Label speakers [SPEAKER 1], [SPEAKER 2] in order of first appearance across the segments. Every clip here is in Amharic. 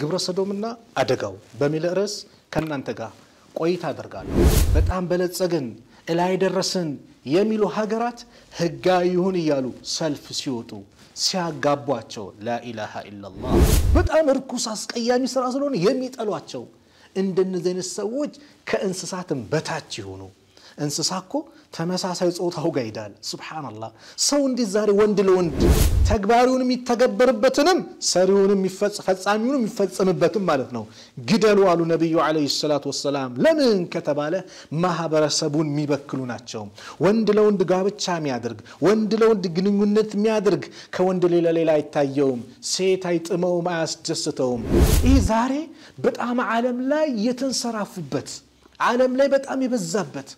[SPEAKER 1] ግብረ ሰዶምና አደጋው በሚል ርዕስ ከእናንተ ጋር ቆይታ አደርጋለሁ። በጣም በለጸግን፣ እላይ ደረስን የሚሉ ሀገራት ህጋዊ ይሁን እያሉ ሰልፍ ሲወጡ ሲያጋቧቸው ላኢላሃ ኢላላ በጣም እርኩስ አስቀያሚ ስራ ስለሆነ የሚጠሏቸው እንደነዚህ አይነት ሰዎች ከእንስሳትም በታች ይሆኑ እንስሳ እኮ ተመሳሳይ ፆታው ጋር ይሄዳል። ሱብሓነላህ። ሰው እንዴት ዛሬ ወንድ ለወንድ ተግባሪውን የሚተገበርበትንም ሰሪውንም ፈጻሚውን የሚፈጸምበትም ማለት ነው። ግደሉ አሉ ነቢዩ ዓለይሂ ሰላቱ ወሰላም። ለምን ከተባለ ማህበረሰቡን የሚበክሉ ናቸው። ወንድ ለወንድ ጋብቻ የሚያደርግ ወንድ ለወንድ ግንኙነት የሚያደርግ ከወንድ ሌላ ሌላ አይታየውም። ሴት አይጥመውም፣ አያስደስተውም። ይህ ዛሬ በጣም ዓለም ላይ የተንሰራፉበት ዓለም ላይ በጣም የበዛበት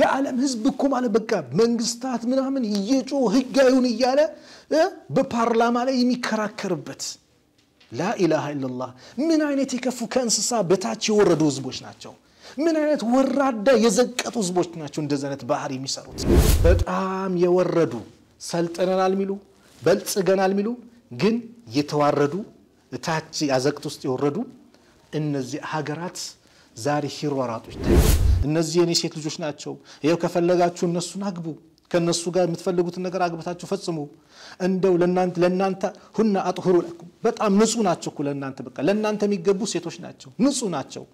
[SPEAKER 1] የዓለም ህዝብ እኮ ማለት በቃ መንግስታት ምናምን እየጮ ህጋዩን እያለ በፓርላማ ላይ የሚከራከርበት ላኢላሃ ኢለላህ ምን አይነት የከፉ ከእንስሳ በታች የወረዱ ህዝቦች ናቸው። ምን አይነት ወራዳ የዘቀጡ ህዝቦች ናቸው እንደዚህ አይነት ባህር የሚሰሩት። በጣም የወረዱ ሰልጥነናል ሚሉ በልጽገናል የሚሉ ግን የተዋረዱ እታች አዘቅት ውስጥ የወረዱ እነዚህ ሀገራት ዛሬ ሲሯሯጡ ይታያል። እነዚህ የኔ ሴት ልጆች ናቸው ይኸው ከፈለጋችሁ እነሱን አግቡ ከእነሱ ጋር የምትፈልጉትን ነገር አግብታችሁ ፈጽሙ እንደው ለእናንተ ለእናንተ ሁነ አጥሁሩ ለኩም በጣም ንጹህ ናቸው እኮ ለእናንተ በቃ ለእናንተ የሚገቡ ሴቶች ናቸው ንጹህ ናቸው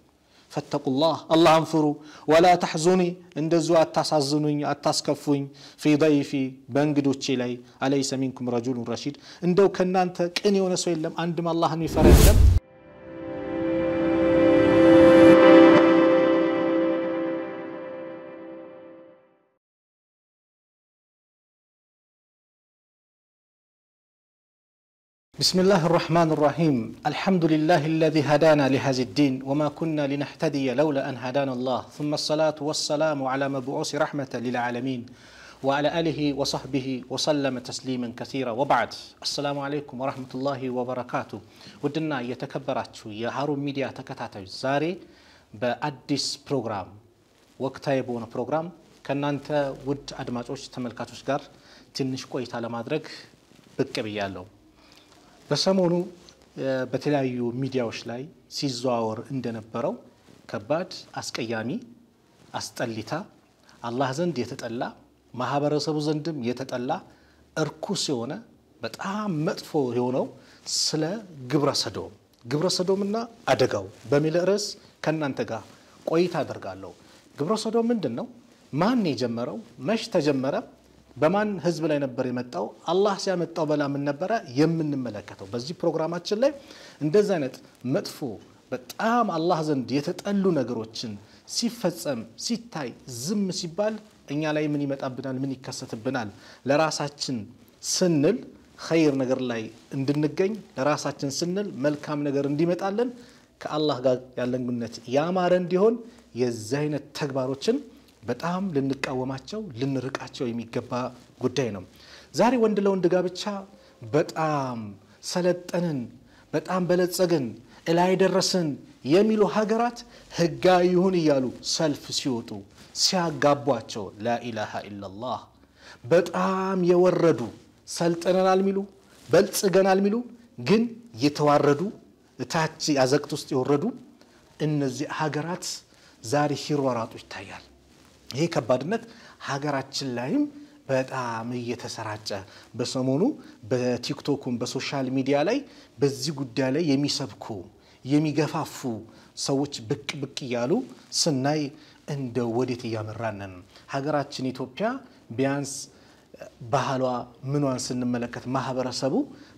[SPEAKER 1] فاتقوا الله الله انفروا ولا تحزني ان دزوا اتاسازنوني اتاسكفوني في ضيفي بنجدو تشيلي اليس منكم رجل رشيد ان دو كنانت كن يونس ويلم عندما الله ان بسم الله الرحمن الرحيم الحمد لله الذي هدانا لهذا الدين وما كنا لنهتدي لولا أن هدانا الله ثم الصلاة والسلام على مبعوث رحمة للعالمين وعلى آله وصحبه وسلم تسليما كثيرا وبعد السلام عليكم ورحمة الله وبركاته ودنا يتكبرات يا هارون ميديا تكتات زاري بأديس بروغرام وقتاي يبون بروغرام أنت ውድ አድማጮች ተመልካቾች ጋር ትንሽ ቆይታ ለማድረግ ብቅ بكبيالو በሰሞኑ በተለያዩ ሚዲያዎች ላይ ሲዘዋወር እንደነበረው ከባድ፣ አስቀያሚ፣ አስጠሊታ፣ አላህ ዘንድ የተጠላ ማህበረሰቡ ዘንድም የተጠላ እርኩስ የሆነ በጣም መጥፎ የሆነው ስለ ግብረ ሰዶም ግብረ ሰዶምና አደጋው በሚል ርዕስ ከእናንተ ጋር ቆይታ አደርጋለሁ። ግብረ ሰዶም ምንድን ነው? ማን የጀመረው? መች ተጀመረ? በማን ህዝብ ላይ ነበር የመጣው? አላህ ሲያመጣው በላ ምን ነበረ የምንመለከተው። በዚህ ፕሮግራማችን ላይ እንደዚህ አይነት መጥፎ በጣም አላህ ዘንድ የተጠሉ ነገሮችን ሲፈጸም ሲታይ ዝም ሲባል እኛ ላይ ምን ይመጣብናል? ምን ይከሰትብናል? ለራሳችን ስንል ኸይር ነገር ላይ እንድንገኝ ለራሳችን ስንል መልካም ነገር እንዲመጣለን ከአላህ ጋር ያለን ግንኙነት ያማረ እንዲሆን የዚህ አይነት ተግባሮችን በጣም ልንቃወማቸው ልንርቃቸው የሚገባ ጉዳይ ነው። ዛሬ ወንድ ለወንድ ጋብቻ በጣም ሰለጠንን፣ በጣም በለጸግን፣ እላይ ደረስን የሚሉ ሀገራት ህጋዊ ይሁን እያሉ ሰልፍ ሲወጡ ሲያጋቧቸው ላኢላሃ ኢላላህ በጣም የወረዱ ሰልጥነናል ሚሉ በልጽገናል ሚሉ ግን የተዋረዱ እታች አዘቅት ውስጥ የወረዱ እነዚህ ሀገራት ዛሬ ሲሯራጡ ይታያል። ይሄ ከባድነት ሀገራችን ላይም በጣም እየተሰራጨ በሰሞኑ በቲክቶኩም በሶሻል ሚዲያ ላይ በዚህ ጉዳይ ላይ የሚሰብኩ የሚገፋፉ ሰዎች ብቅ ብቅ እያሉ ስናይ እንደ ወዴት እያመራንን ሀገራችን ኢትዮጵያ ቢያንስ ባህሏ ምኗን ስንመለከት ማህበረሰቡ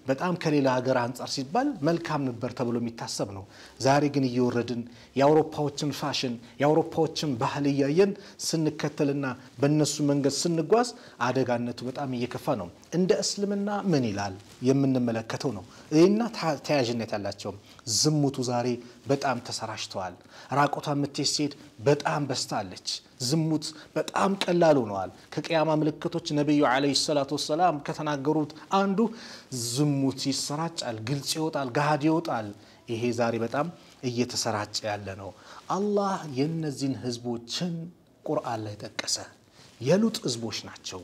[SPEAKER 1] በጣም ከሌላ ሀገር አንጻር ሲባል መልካም ነበር ተብሎ የሚታሰብ ነው። ዛሬ ግን እየወረድን የአውሮፓዎችን ፋሽን የአውሮፓዎችን ባህል እያየን ስንከተልና በእነሱ መንገድ ስንጓዝ አደጋነቱ በጣም እየከፋ ነው። እንደ እስልምና ምን ይላል የምንመለከተው ነው። ይህና ተያያዥነት ያላቸው ዝሙቱ ዛሬ በጣም ተሰራጭተዋል። ራቆቷ የምትሄድ ሴት በጣም በስታለች ዝሙት በጣም ቀላል ሆነዋል። ከቅያማ ምልክቶች ነቢዩ ዓለይሂ ሰላቱ ወሰላም ከተናገሩት አንዱ ዝሙት ይሰራጫል፣ ግልጽ ይወጣል፣ ገሃድ ይወጣል። ይሄ ዛሬ በጣም እየተሰራጨ ያለ ነው። አላህ የእነዚህን ህዝቦችን ቁርአን ላይ ጠቀሰ። የሉጥ ህዝቦች ናቸው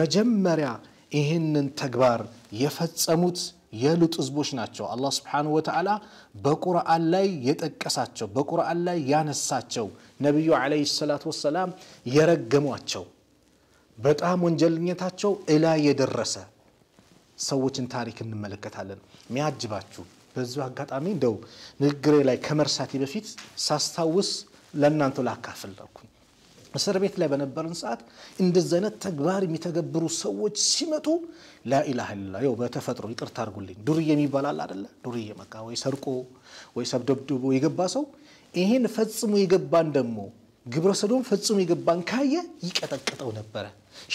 [SPEAKER 1] መጀመሪያ ይህንን ተግባር የፈጸሙት የሉጥ ህዝቦች ናቸው። አላህ ስብሓነሁ ወተዓላ በቁርአን ላይ የጠቀሳቸው በቁርአን ላይ ያነሳቸው ነቢዩ ዓለይሂ ሰላቱ ወሰላም የረገሟቸው በጣም ወንጀልኝነታቸው እላ የደረሰ ሰዎችን ታሪክ እንመለከታለን። ሚያጅባችሁ በዚሁ አጋጣሚ እንደው ንግግሬ ላይ ከመርሳቴ በፊት ሳስታውስ ለእናንተ ላካፍል እስር ቤት ላይ በነበረን ሰዓት እንደዚህ አይነት ተግባር የሚተገብሩ ሰዎች ሲመጡ ላኢላህ ላ ው በተፈጥሮ ይቅርታ አድርጉልኝ ዱርዬ የሚባላል አደለ? ዱርዬ መቃ ወይ ሰርቆ ወይ ሰብደብድቦ የገባ ሰው ይሄን ፈጽሞ የገባን ደግሞ ግብረ ሰዶም ፈጽሞ የገባን ካየ ይቀጠቅጠው ነበረ።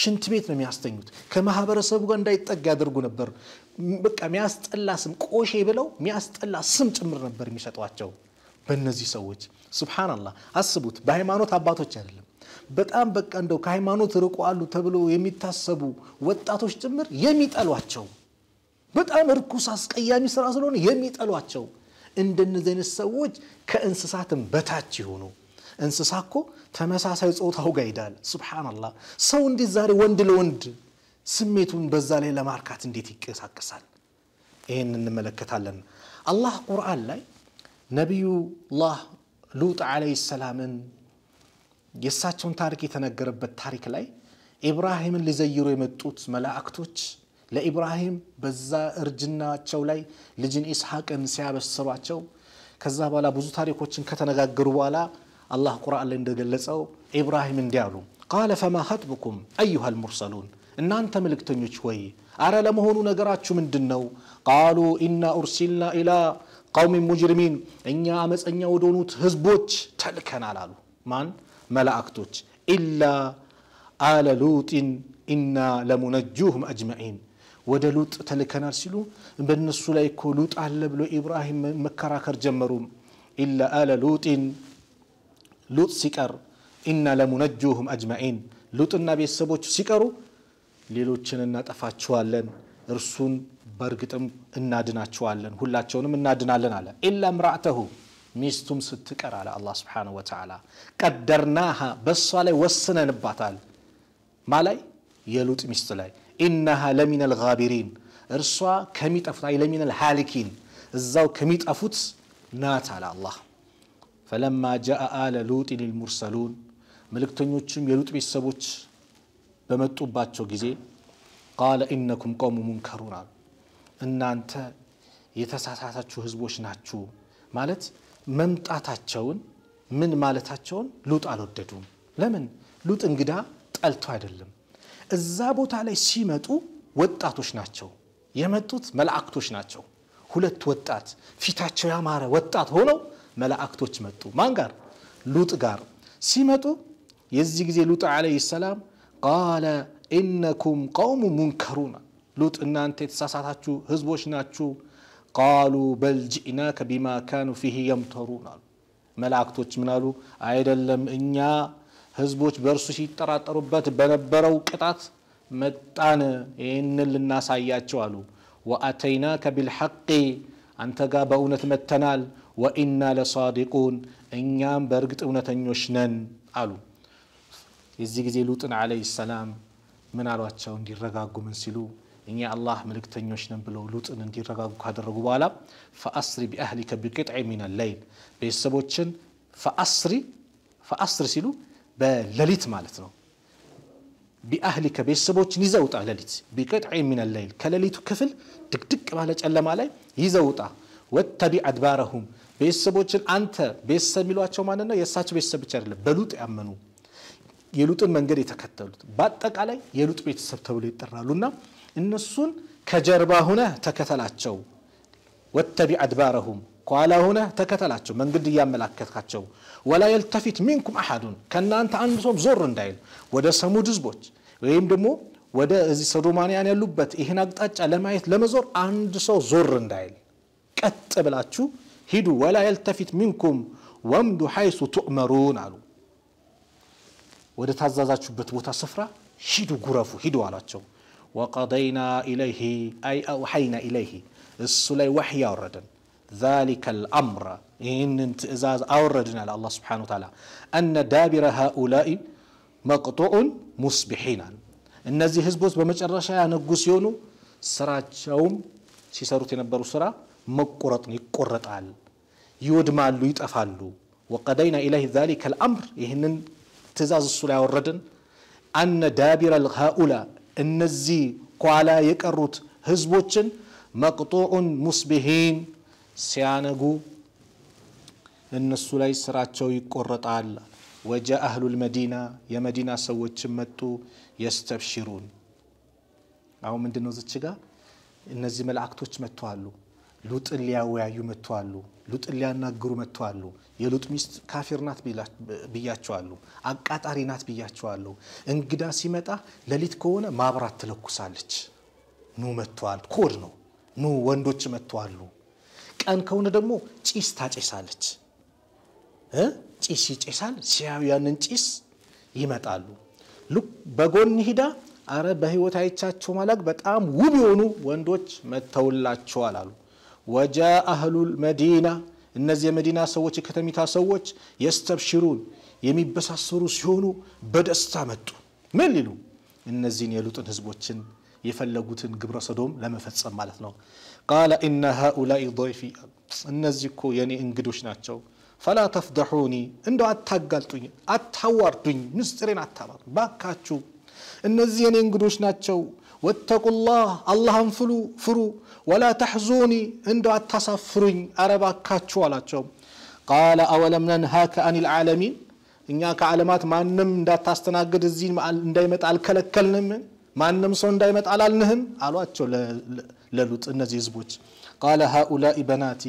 [SPEAKER 1] ሽንት ቤት ነው የሚያስተኙት። ከማህበረሰቡ ጋር እንዳይጠጋ ያደርጉ ነበር። በቃ የሚያስጠላ ስም ቆሼ ብለው የሚያስጠላ ስም ጭምር ነበር የሚሰጧቸው በእነዚህ ሰዎች። ሱብሃናላህ አስቡት። በሃይማኖት አባቶች አይደለም በጣም በቃ እንደው ከሃይማኖት ርቆ አሉ ተብሎ የሚታሰቡ ወጣቶች ጭምር የሚጠሏቸው በጣም እርኩስ አስቀያሚ ስራ ስለሆነ የሚጠሏቸው እንደነዚህ አይነት ሰዎች ከእንስሳትም በታች ይሆኑ። እንስሳ እኮ ተመሳሳይ ጾታው ጋር ይሄዳል። ሱብሓነላህ። ሰው እንዴት ዛሬ ወንድ ለወንድ ስሜቱን በዛ ላይ ለማርካት እንዴት ይቀሳቀሳል ይህን እንመለከታለን። አላህ ቁርአን ላይ ነቢዩላህ ሉጥ ዓለይሂ ሰላምን የእሳቸውን ታሪክ የተነገረበት ታሪክ ላይ ኢብራሂምን ሊዘይሩ የመጡት መላእክቶች ለኢብራሂም በዛ እርጅናቸው ላይ ልጅን ኢስሐቅን ሲያበስሯቸው ከዛ በኋላ ብዙ ታሪኮችን ከተነጋገሩ በኋላ አላህ ቁርአን ላይ እንደገለጸው ኢብራሂም እንዲህ አሉ፣ ቃለ ፈማ ሀጥቡኩም አዩሃ ልሙርሰሉን፣ እናንተ መልእክተኞች ወይ አረ ለመሆኑ ነገራችሁ ምንድን ነው? ቃሉ ኢና ኡርሲልና ኢላ ቀውሚን ሙጅሪሚን፣ እኛ አመፀኛ ወደሆኑት ህዝቦች ተልከናል አሉ። ማን መላእክቶች ኢላ አለ ሉጢን ኢና ለሙነጁሁም አጅመዒን ወደ ሉጥ ተልከናል ሲሉ በነሱ ላይ እኮ ሉጥ አለ ብሎ ኢብራሂም መከራከር ጀመሩ። ኢላ አለ ሉጢን ሉጥ ሲቀር ኢና ለሙነጁሁም አጅመዒን ሉጥና ቤተሰቦቹ ሲቀሩ ሌሎችን እናጠፋቸዋለን፣ እርሱን በእርግጥም እናድናቸዋለን፣ ሁላቸውንም እናድናለን አለ ኢላ ምራእተሁ ميستم ستكر على الله سبحانه وتعالى قدرناها بس على وسنا نباتال ما لي يلوت مستلاي إنها لمن الغابرين إرسوا كميت أفوت أي لمن الحالكين الزاو كميت أفوت نات على الله فلما جاء آل لوط للمرسلون ملك تنيوتشم يلوت بيسبوتش بمت أباتشو جزي قال إنكم قوم منكرون إن أنت يتساساتشو هزبوش ناتشو مالت መምጣታቸውን ምን ማለታቸውን ሉጥ አልወደዱም። ለምን? ሉጥ እንግዳ ጠልቶ አይደለም። እዛ ቦታ ላይ ሲመጡ ወጣቶች ናቸው የመጡት፣ መላእክቶች ናቸው። ሁለት ወጣት ፊታቸው ያማረ ወጣት ሆነው መላእክቶች መጡ። ማን ጋር? ሉጥ ጋር ሲመጡ የዚህ ጊዜ ሉጥ ዓለይሂ ሰላም ቃለ ኢነኩም ቀውሙ ሙንከሩና ሉጥ እናንተ የተሳሳታችሁ ህዝቦች ናችሁ قالوا بل جئناك بما كانوا فيه يمترون መላእክቶች ምን አሉ? አይደለም እኛ ህዝቦች በእርሱ ሲጠራጠሩበት በነበረው ቅጣት መጣን፣ ይህንን ልናሳያቸው አሉ። ወአተይናከ ቢልሐቂ አንተ ጋር በእውነት መጥተናል፣ ወኢና ለሳዲቁን እኛም በእርግጥ እውነተኞች ነን አሉ። የዚህ ጊዜ ሉጥን ዓለይሂ ሰላም ምን አሏቸው? እንዲረጋጉ ምን ሲሉ እኛ አላህ መልእክተኞች ነን ብለው ሉጥን እንዲረጋጉ ካደረጉ በኋላ ፈአስሪ ቢአህሊከ ቢቅጥዒ ሚን ሌይል ቤተሰቦችን ፈአስሪ ፈአስሪ ሲሉ በሌሊት ማለት ነው። ቢአህሊከ ቤተሰቦችን ይዘውጣ ሌሊት ቢቅጥዒ ሚን ሌይል ከሌሊቱ ክፍል ድቅድቅ ባለ ጨለማ ላይ ይዘውጣ። ወተቢ አድባረሁም ቤተሰቦችን አንተ ቤተሰብ የሚሏቸው ማንን ነው? የእሳቸው ቤተሰብ ብቻ አይደለም፣ በሉጥ ያመኑ የሉጥን መንገድ የተከተሉት በአጠቃላይ የሉጥ ቤተሰብ ተብሎ ይጠራሉና እነሱን ከጀርባ ሁነ ተከተላቸው ወተቢ አድባረሁም ከኋላ ሁነ ተከተላቸው መንገድ እያመላከትካቸው ወላ የልተፊት ሚንኩም አሐዱን ከእናንተ አንድ ሰውም ዞር እንዳይል ወደ ሰሙድ ህዝቦች ወይም ደግሞ ወደ እዚህ ሰዶማንያን ያሉበት ይህን አቅጣጫ ለማየት ለመዞር አንድ ሰው ዞር እንዳይል ቀጥ ብላችሁ ሂዱ ወላ የልተፊት ሚንኩም ወምዱ ሐይሱ ቱእመሩን አሉ ወደ ታዛዛችሁበት ቦታ ስፍራ ሂዱ ጉረፉ ሂዱ አሏቸው وقضينا إليه أي أوحينا إليه السلي وحي أوردا ذلك الأمر إن انتزاز أوردنا على الله سبحانه وتعالى أن دابر هؤلاء مقطوع مصبحين እነዚህ ህዝቦች በመጨረሻ ያነጉ ሲሆኑ ስራቸውም ሲሰሩት የነበሩ ስራ መቆረጥ عال يود ይወድማሉ ይጠፋሉ ወቀደይና ኢላይ إليه ذلك الأمر إن እሱ ላይ አወረድን أن دابر ሃኡላ እነዚህ ኋላ የቀሩት ህዝቦችን መቅጡዑን ሙስቢሂን ሲያነጉ እነሱ ላይ ስራቸው ይቆረጣል። ወጀ አህሉል መዲና የመዲና ሰዎችን መጡ። የስተብሽሩን አሁን ምንድነው ነው ዝች ጋር እነዚህ መላእክቶች መጥተዋሉ። ሉጥን ሊያወያዩ መጥተዋሉ። ሉጥን ሊያናግሩ መጥተዋሉ። የሉጥ ሚስት ካፊር ናት ብያቸዋሉ። አቃጣሪ ናት ብያቸዋሉ። እንግዳ ሲመጣ ሌሊት ከሆነ ማብራት ትለኩሳለች። ኑ መጥተዋል። ኮድ ነው። ኑ ወንዶች መጥተዋሉ። ቀን ከሆነ ደግሞ ጭስ ታጨሳለች። ጭስ ይጨሳል። ሲያዩ ያንን ጭስ ይመጣሉ። በጎን ሂዳ አረ በህይወት አይቻቸው ማላቅ በጣም ውብ የሆኑ ወንዶች መጥተውላቸዋል አሉ። ወጃ አህሉል መዲና እነዚህ የመዲና ሰዎች የከተሚታ ሰዎች የስተብሽሩን የሚበሳሰሩ ሲሆኑ በደስታ መጡ። ምን ሊሉ? እነዚህን የሉጥን ህዝቦችን የፈለጉትን ግብረ ሰዶም ለመፈጸም ማለት ነው። ቃለ ኢነ ሃኡላኢ ضይፊ እነዚህ እኮ የእኔ እንግዶች ናቸው። ፈላ ተፍደሑኒ እንደው አታጋልጡኝ፣ አታዋርዱኝ፣ ምስጢሬን አታባሩ ባካችሁ። እነዚህ የእኔ እንግዶች ናቸው ወተቁላህ አላህን ፍሉ ፍሩ ወላ ተሕዙኒ እንደ አታሳፍሩኝ አረባካችሁ አላቸው ቃለ አወለም ነንሃከ አን ልዓለሚን እኛ ከዓለማት ማንም እንዳታስተናግድ እዚህ እንዳይመጣ አልከለከልንም ማንም ሰው እንዳይመጣ አላልንህም አሏቸው ለሉጥ እነዚህ ህዝቦች ቃለ ሃኡላኢ በናቲ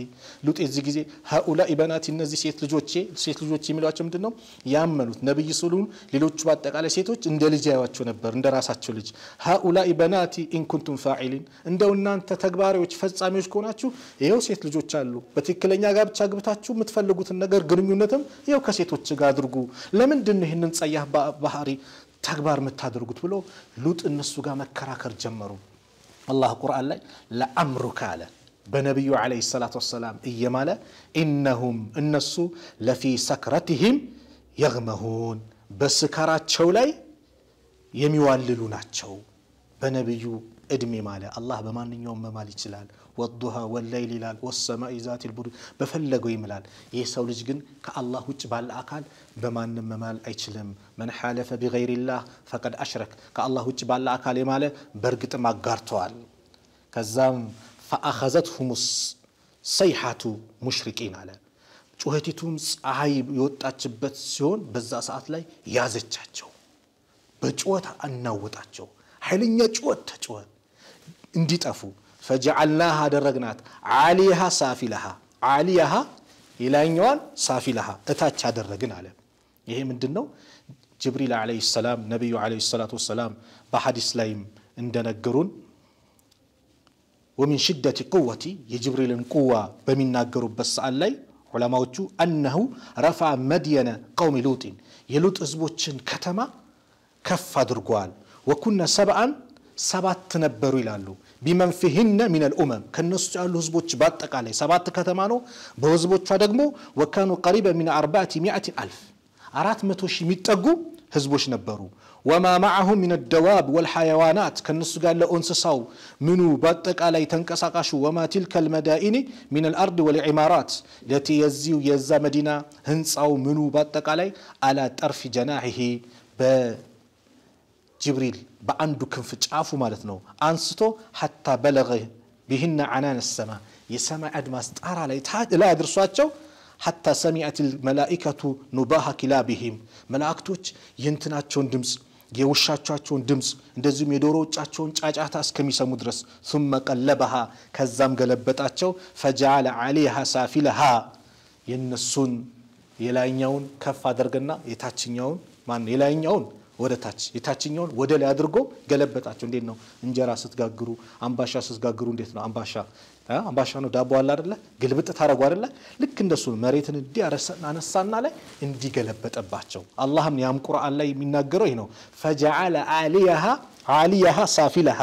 [SPEAKER 1] ሉጥ የዚህ ጊዜ ሃኡላኢ በናቲ እነዚህ ሴት ልጆቼ ሴት ልጆች የሚሏቸው ምንድን ነው ያመኑት ነቢይ ስሉን ሌሎቹ በአጠቃላይ ሴቶች እንደ ልጅ ያዩዋቸው ነበር እንደ ራሳቸው ልጅ ሃኡላኢ በናቲ ኢንኩንቱም ፋዒሊን እንደው እናንተ ተግባሪዎች ፈጻሚዎች ከሆናችሁ ይኸው ሴት ልጆች አሉ በትክክለኛ ጋብቻ ግብታችሁ የምትፈልጉትን ነገር ግንኙነትም ይኸው ከሴቶች ጋር አድርጉ ለምንድን ነው ይህንን ጸያፍ ባህሪ ተግባር የምታደርጉት ብሎ ሉጥ እነሱ ጋር መከራከር ጀመሩ አላህ ቁርአን ላይ ለአምሩከ አለ በነቢዩ ዓለይሂ ሰላቱ ወሰላም እየማለ ኢነሁም እነሱ ለፊ ሰክረትህም የግመሁን በስካራቸው ላይ የሚዋልሉ ናቸው በነቢዩ እድሜ ማለ አላህ በማንኛውም መማል ይችላል ወዱሃ ወለይል ይላል ወሰማኢ ዛት ልቡዱ በፈለገው ይምላል ይህ ሰው ልጅ ግን ከአላህ ውጭ ባለ አካል በማንም መማል አይችልም መን ሓለፈ ቢገይሪላህ ፈቀድ አሽረክ ከአላህ ውጭ ባለ አካል የማለ በእርግጥም አጋርተዋል ከዛም ፈአኸዘትሁም ሰይሐቱ ሙሽሪቂን አለ። ጩኸቲቱም ፀሐይ የወጣችበት ሲሆን በዛ ሰዓት ላይ ያዘቻቸው፣ በጩኸት አናወጣቸው። ኃይለኛ ጩኸት ተጩኸ እንዲጠፉ ፈጀዓልናሃ አደረግናት ዓሊያሃ ሳፊላሃ ዓሊያሃ የላይኛዋን ሳፊላሃ እታች አደረግን አለ። ይሄ ምንድን ነው? ጅብሪል ዓለይሂ ሰላም ነቢዩ ዓለይሂ ሰላቱ ወሰላም በሐዲስ ላይም እንደነገሩን ومن شدة قوة يجبريل قوة بمناقروا بس علي علماء أنه رفع مدينة قوم لوط يلوط أزبوتشن كتما كف درقوال وكنا سبعا سبعة نبرو لالو بمن فيهن من الأمم كالناس قالوا هزبوتش باتك عليه سبعة كتمانو بهزبوتش فدقمو وكانوا قريبا من أربعة مئة ألف أرات متوشي متقو هزبوش نبرو وما معهم من الدواب والحيوانات كنسوغا لأنسساو منو باتك على تنكساقاشو وما تلك المدائن من الأرض والعمارات التي يزيو يزا مدينة هنساو منو باتك علي على طرف جناحه ب جبريل بأندو كنفج عفو مالتنو أنستو حتى بلغ بهن عنان السماء يسمى أدماس تقار علي تحاد لا أدرسواتشو ሐታ ሰሚዐት መላኢከቱ ኑባሃ ኪላቢሂም መላእክቶች የእንትናቸውን ድምፅ የውሻቻቸውን ድምፅ እንደዚሁም የዶሮዎቻቸውን ጫጫታ እስከሚሰሙ ድረስ ثመ ቀለበሃ ከዛም ገለበጣቸው ፈጃለ ዓሌሃ ሳፊለሃ የነሱን የላይኛውን ከፍ አደርገና የታችኛውን ማን የላይኛውን ወደ ታች የታችኛውን ወደ ላይ አድርጎ ገለበጣቸው። እንዴት ነው እንጀራ ስትጋግሩ፣ አምባሻ ስትጋግሩ እንዴት ነው አምባሻ አምባሻ ነው ዳቦ አለ አደለ? ግልብጥ ታደረጉ አደለ? ልክ እንደሱ መሬትን እንዲህ አነሳና ላይ እንዲገለበጠባቸው። አላህም ያም ቁርአን ላይ የሚናገረው ይህ ነው። ፈጀዓለ አሊያሃ አሊያሃ ሳፊለሃ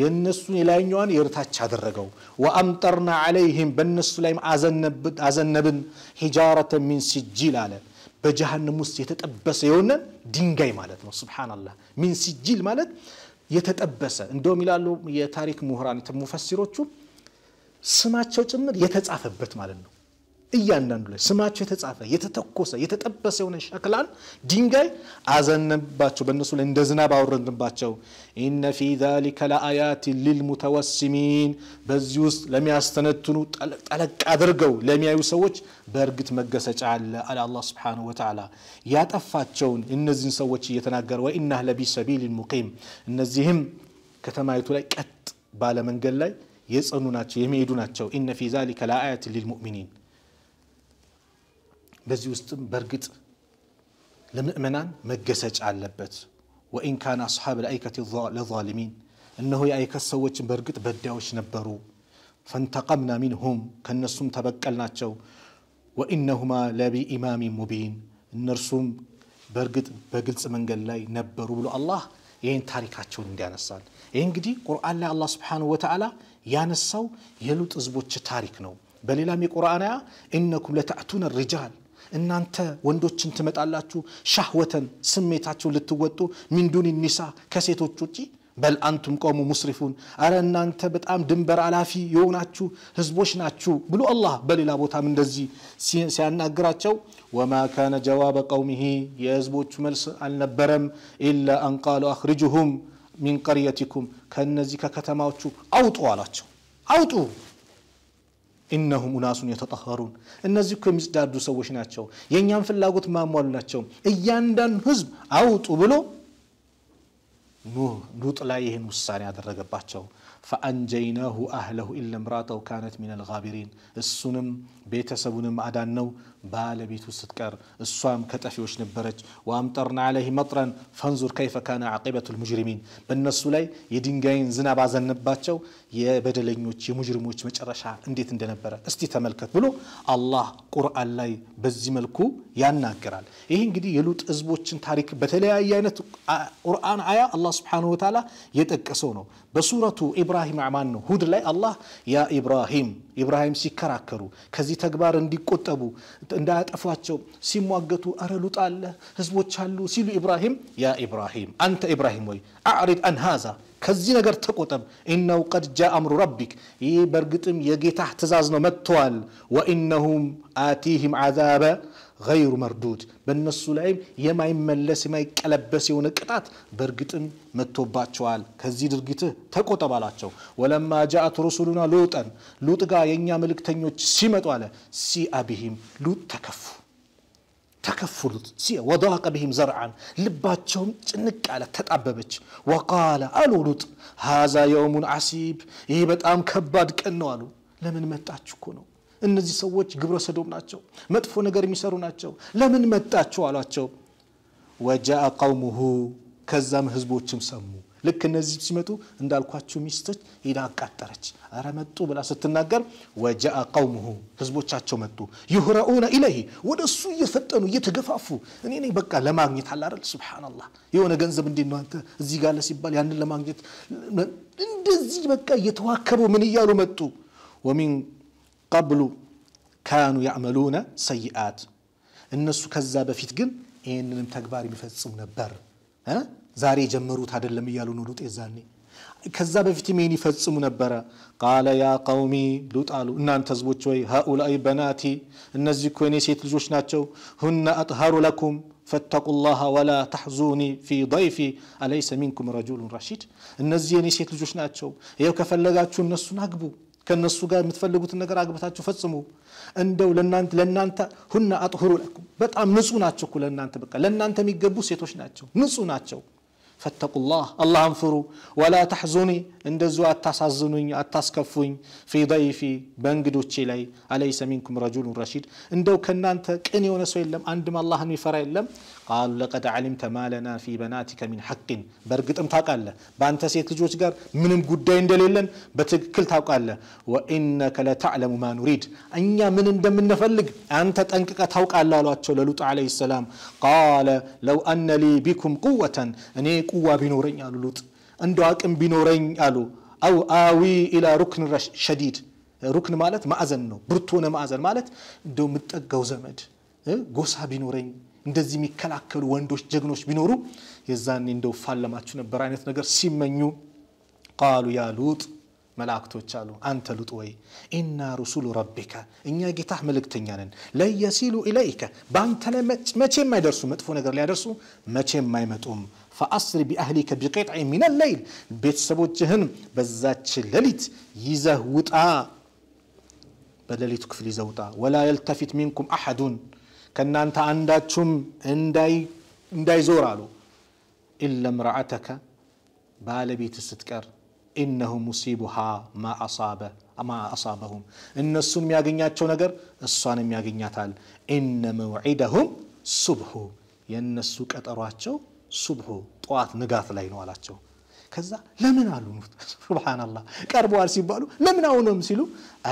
[SPEAKER 1] የእነሱን የላይኛዋን የርታች አደረገው። ወአምጠርና አለይህም በእነሱ ላይም አዘነብን ሂጃረተ ሚን ሲጂል አለ በጀሃንም ውስጥ የተጠበሰ የሆነ ድንጋይ ማለት ነው። ሱብሓነላህ ሚን ሲጂል ማለት የተጠበሰ እንደውም ይላሉ የታሪክ ምሁራን ሙፈሲሮቹ ስማቸው ጭምር የተጻፈበት ማለት ነው። إيان دانولا سماشة تتصافى يتتكوسة يتتبسة ونا شكلان دينجاي أزن باتشو بنسول إن دزنا باورن باتشو إن في ذلك لآيات للمتوسمين بزيوس لم يستنتنو على على كادرجو لم يوسوتش برجت مجسج على على الله سبحانه وتعالى ياتفاتشون إن زين سوتش يتناجر وإن أهل بسبيل المقيم إن زهم كتما يتولي كت بالمنجلي يسألوناتشو يميدوناتشو إن في ذلك لآيات للمؤمنين بزي وستم برقت لم نؤمنان ما على اللبت وإن كان أصحاب الأيكة لظالمين إنه يا أيكة سويت برقت بداوش نبرو فانتقمنا منهم كنسوم تبكلنا تشو وإنهما لبي إمام مبين نرسوم برقت بقلت من قال لي نبرو بلو الله يين تاريخات شو ندي أنا صار يين قدي قرآن لأ الله سبحانه وتعالى يانسو يلوت أزبوتش تاريخ نو بل لامي قرآن إنكم لتأتون الرجال እናንተ ወንዶችን ትመጣላችሁ ሻህወተን ስሜታችሁን ልትወጡ ሚንዱን ኒሳ ከሴቶች ውጪ በል አንቱም ቆሙ ሙስሪፉን አረ እናንተ በጣም ድንበር አላፊ የሆናችሁ ህዝቦች ናችሁ ብሎ አላህ በሌላ ቦታም እንደዚህ ሲያናግራቸው ወማ ካነ ጀዋበ ቀውሚሂ የህዝቦቹ መልስ አልነበረም ኢላ አንቃሉ አክሪጅሁም ሚን ቀርየቲኩም ከእነዚህ ከከተማዎቹ አውጡ አላቸው አውጡ ኢነሁም ኡናሱን የተጠኸሩን እነዚህ እኮ የሚጽዳዱ ሰዎች ናቸው፣ የእኛም ፍላጎት ማሟሉ ናቸው። እያንዳንዱ ህዝብ አውጡ ብሎ ኑህ ሉጥ ላይ ይህን ውሳኔ ያደረገባቸው فأنجيناه أهله إلا امرأته كانت من الغابرين السنم بيت سبنم أدانو بال بيتو ستكر السوام كتفي وش نبرج وأمطرنا عليه مطرا فانظر كيف كان عقبة المجرمين بن السلي يدنجين زنا بعض النباتشو يا بدلين وش مجرم وش مش رشا انديت اندنبرا استيتملك بلو الله قرآن لاي بزملكو يانا كرال إيه انجدي يلوت ازبوتشن تاريك بتلاي عينة قرآن عيا الله سبحانه وتعالى يتكسونه بصورته ኢብራሂም አማን ነው ሁድ ላይ አላህ ያ ኢብራሂም ኢብራሂም ሲከራከሩ ከዚህ ተግባር እንዲቆጠቡ እንዳያጠፏቸው ሲሟገቱ አረ ሉጥ አለ ህዝቦች አሉ ሲሉ ኢብራሂም ያ ኢብራሂም አንተ ኢብራሂም ወይ አዕሪድ አን ሃዛ ከዚህ ነገር ተቆጠብ ኢነው ቀድ ጃ አምሩ ረቢክ ይህ በእርግጥም የጌታህ ትእዛዝ ነው መጥተዋል ወኢነሁም አቲህም ዓዛበ ገይሩ መርዱድ በእነሱ ላይም የማይመለስ የማይቀለበስ የሆነ ቅጣት በእርግጥም መጥቶባቸዋል። ከዚህ ድርጊትህ ተቆጠብ አላቸው። ወለማ ጃአት ሩሱሉና ሉጠን ሉጥ ጋር የእኛ መልእክተኞች ሲመጡ አለ ሲአቢሂም ሉጥ ተከፉ ተከፍሉት ወዳቀ ብሂም ዘርዓን ልባቸውም ጭንቅ አለ ተጣበበች። ወቃለ አሉ ሉጥ ሃዛ የውሙን አሲብ ይህ በጣም ከባድ ቀን ነው አሉ። ለምን መጣችሁ እኮ ነው እነዚህ ሰዎች ግብረ ሰዶም ናቸው፣ መጥፎ ነገር የሚሰሩ ናቸው። ለምን መጣችሁ አሏቸው። ወጃአ ቀውሙሁ ከዛም ህዝቦችም ሰሙ። ልክ እነዚህ ሲመጡ እንዳልኳችሁ ሚስቶች ሄዳ አቃጠረች። አረ መጡ ብላ ስትናገር ወጃአ ቀውሙሁ ህዝቦቻቸው መጡ። ይሁረኡነ ኢለይ ወደ እሱ እየፈጠኑ እየተገፋፉ እኔ ነኝ በቃ ለማግኘት አላረል ሱብሓነላህ። የሆነ ገንዘብ እንዴት ነው አንተ እዚህ ጋር ሲባል ያንን ለማግኘት እንደዚህ በቃ እየተዋከቡ ምን እያሉ መጡ ወሚን قبل كانوا يعملون سيئات الناس كذاب في تجن إن لم تكبر يفسمون بر ها زاري جمروت هذا لم يالون لوت إزاني كذاب في تمين يفسمون بر قال يا قومي لوت قالوا إن أنت شوي هؤلاء بناتي الناس يكوني سيت الجوش ناتشو هن أطهر لكم فاتقوا الله ولا تحزوني في ضيفي أليس منكم رجل رشيد الناس يني سيت الجوش ناتشو يوكفلقاتشو الناس نقبو ከነሱ ጋር የምትፈልጉትን ነገር አግብታችሁ ፈጽሙ። እንደው ለናንተ ለናንተ ሁና አጥሁሩ ለኩም በጣም ንጹህ ናቸው እኮ ለናንተ በቃ ለናንተ የሚገቡ ሴቶች ናቸው፣ ንጹህ ናቸው። ፈተቁላህ አላህን ፍሩ። ወላ ተሕዙኒ اندزو اتاسازنوني اتاسكفوني في ضيفي بنجدو تشيلي اليس منكم رجل رشيد اندو كنانت كني ونسو يلم عندما الله ميفرا يلم قالوا لقد علمت ما لنا في بناتك من حق برقت ام تاقال بانت سيت لجوش قار منم قدين دليلن بتكل تاقال وانك لتعلم ما نريد انيا من اندم النفلق انت تنكك تاقال عليه السلام قال لو ان لي بكم قوة اني قوة بنورين يا لوط እንደ አቅም ቢኖረኝ አሉ አው አዊ ኢላ ሩክን ሸዲድ ሩክን ማለት ማዕዘን ነው። ብርቱ ሆነ ማዕዘን ማለት እንደው የምጠጋው ዘመድ ጎሳ ቢኖረኝ እንደዚህ የሚከላከሉ ወንዶች ጀግኖች ቢኖሩ የዛን እንደው ፋለማችሁ ነበር አይነት ነገር ሲመኙ ቃሉ ያ ሉጥ መላእክቶች አሉ አንተ ሉጥ ወይ ኢና ሩሱሉ ረቢከ እኛ ጌታ መልእክተኛ ነን ለየሲሉ ኢለይከ በአንተ ላይ መቼም አይደርሱ መጥፎ ነገር ሊያደርሱ መቼም አይመጡም ፈአስሪ ቢአህሊከ ቢቅጥዕ ሚን ለይል ቤተሰቦችህን በዛች ሌሊት ይዘህ ውጣ በሌሊቱ ክፍል ይዘህ ውጣ ወላ የልተፊት ሚንኩም አሐዱን ከእናንተ አንዳችሁም እንዳይዞር አሉ ኢለ ምርአተከ ባለቤት ስትቀር ኢነሁ ሙሲቡሃ ማ አሳበ አሳበሁም እነሱን የሚያገኛቸው ነገር እሷን የሚያገኛታል ኢነ መውዒደሁም ሱብሑ የእነሱ ቀጠሯቸው ሱብሑ ጠዋት ንጋት ላይ ነው አላቸው። ከዛ ለምን አሉ ሱብሓነላህ ቀርበዋል ሲባሉ ለምን አሁንም ሲሉ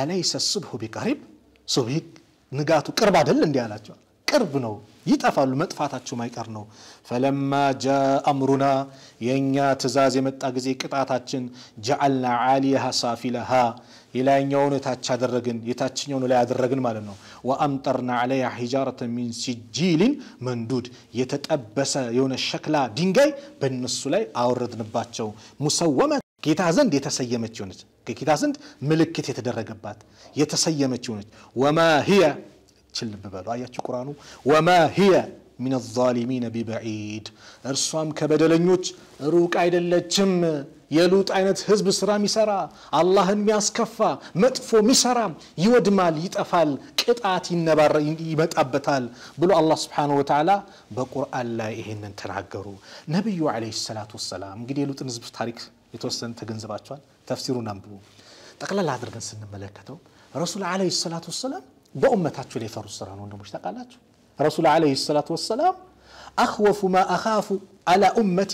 [SPEAKER 1] አለይሰ ሱብሑ ቢቀሪብ ሱብሂ ንጋቱ ቅርብ አይደል እንዲህ አላቸው። ቅርብ ነው ይጠፋሉ፣ መጥፋታቸው ማይቀር ነው። ፈለማ ጃ አምሩና የእኛ ትእዛዝ የመጣ ጊዜ ቅጣታችን ጀዐልና ዓሊያሃ ሳፊለሃ የላይኛውን የታች አደረግን የታችኛውን ላይ አደረግን ማለት ነው። ወአምጠርና አለያ ሂጃረተ ሚን ሲጂሊን መንዱድ የተጠበሰ የሆነ ሸክላ ድንጋይ በእነሱ ላይ አወረድንባቸው። ሙሰወመ ጌታ ዘንድ የተሰየመች የሆነች ከጌታ ዘንድ ምልክት የተደረገባት የተሰየመች የሆነች ወማ ሂየ ችልብ በሉ አያችሁ ቁርአኑ ወማ ሂየ ሚን ዛሊሚን ቢበዒድ እርሷም ከበደለኞች ሩቅ አይደለችም። የሉጥ አይነት ህዝብ ስራ የሚሰራ አላህን የሚያስከፋ መጥፎ ሚሰራ ይወድማል፣ ይጠፋል፣ ቅጣት ይመጣበታል ብሎ አላህ ስብሓነሁ ወተዓላ በቁርአን ላይ ይሄንን ተናገሩ። ነቢዩ ዓለይሂ ሰላቱ ወሰላም እንግዲህ የሉጥን ህዝብ ታሪክ የተወሰነ ተገንዝባቸዋል። ተፍሲሩን አንብቡ። ጠቅላላ አድርገን ስንመለከተው ረሱል ዓለይሂ ሰላቱ ወሰላም በኡመታቸው ላይ የፈሩት ስራ ነው። ወንድሞች ታውቃላችሁ፣ ረሱል ዓለይሂ ሰላቱ ወሰላም አኽወፉ ማ አኻፉ አላ ኡመቲ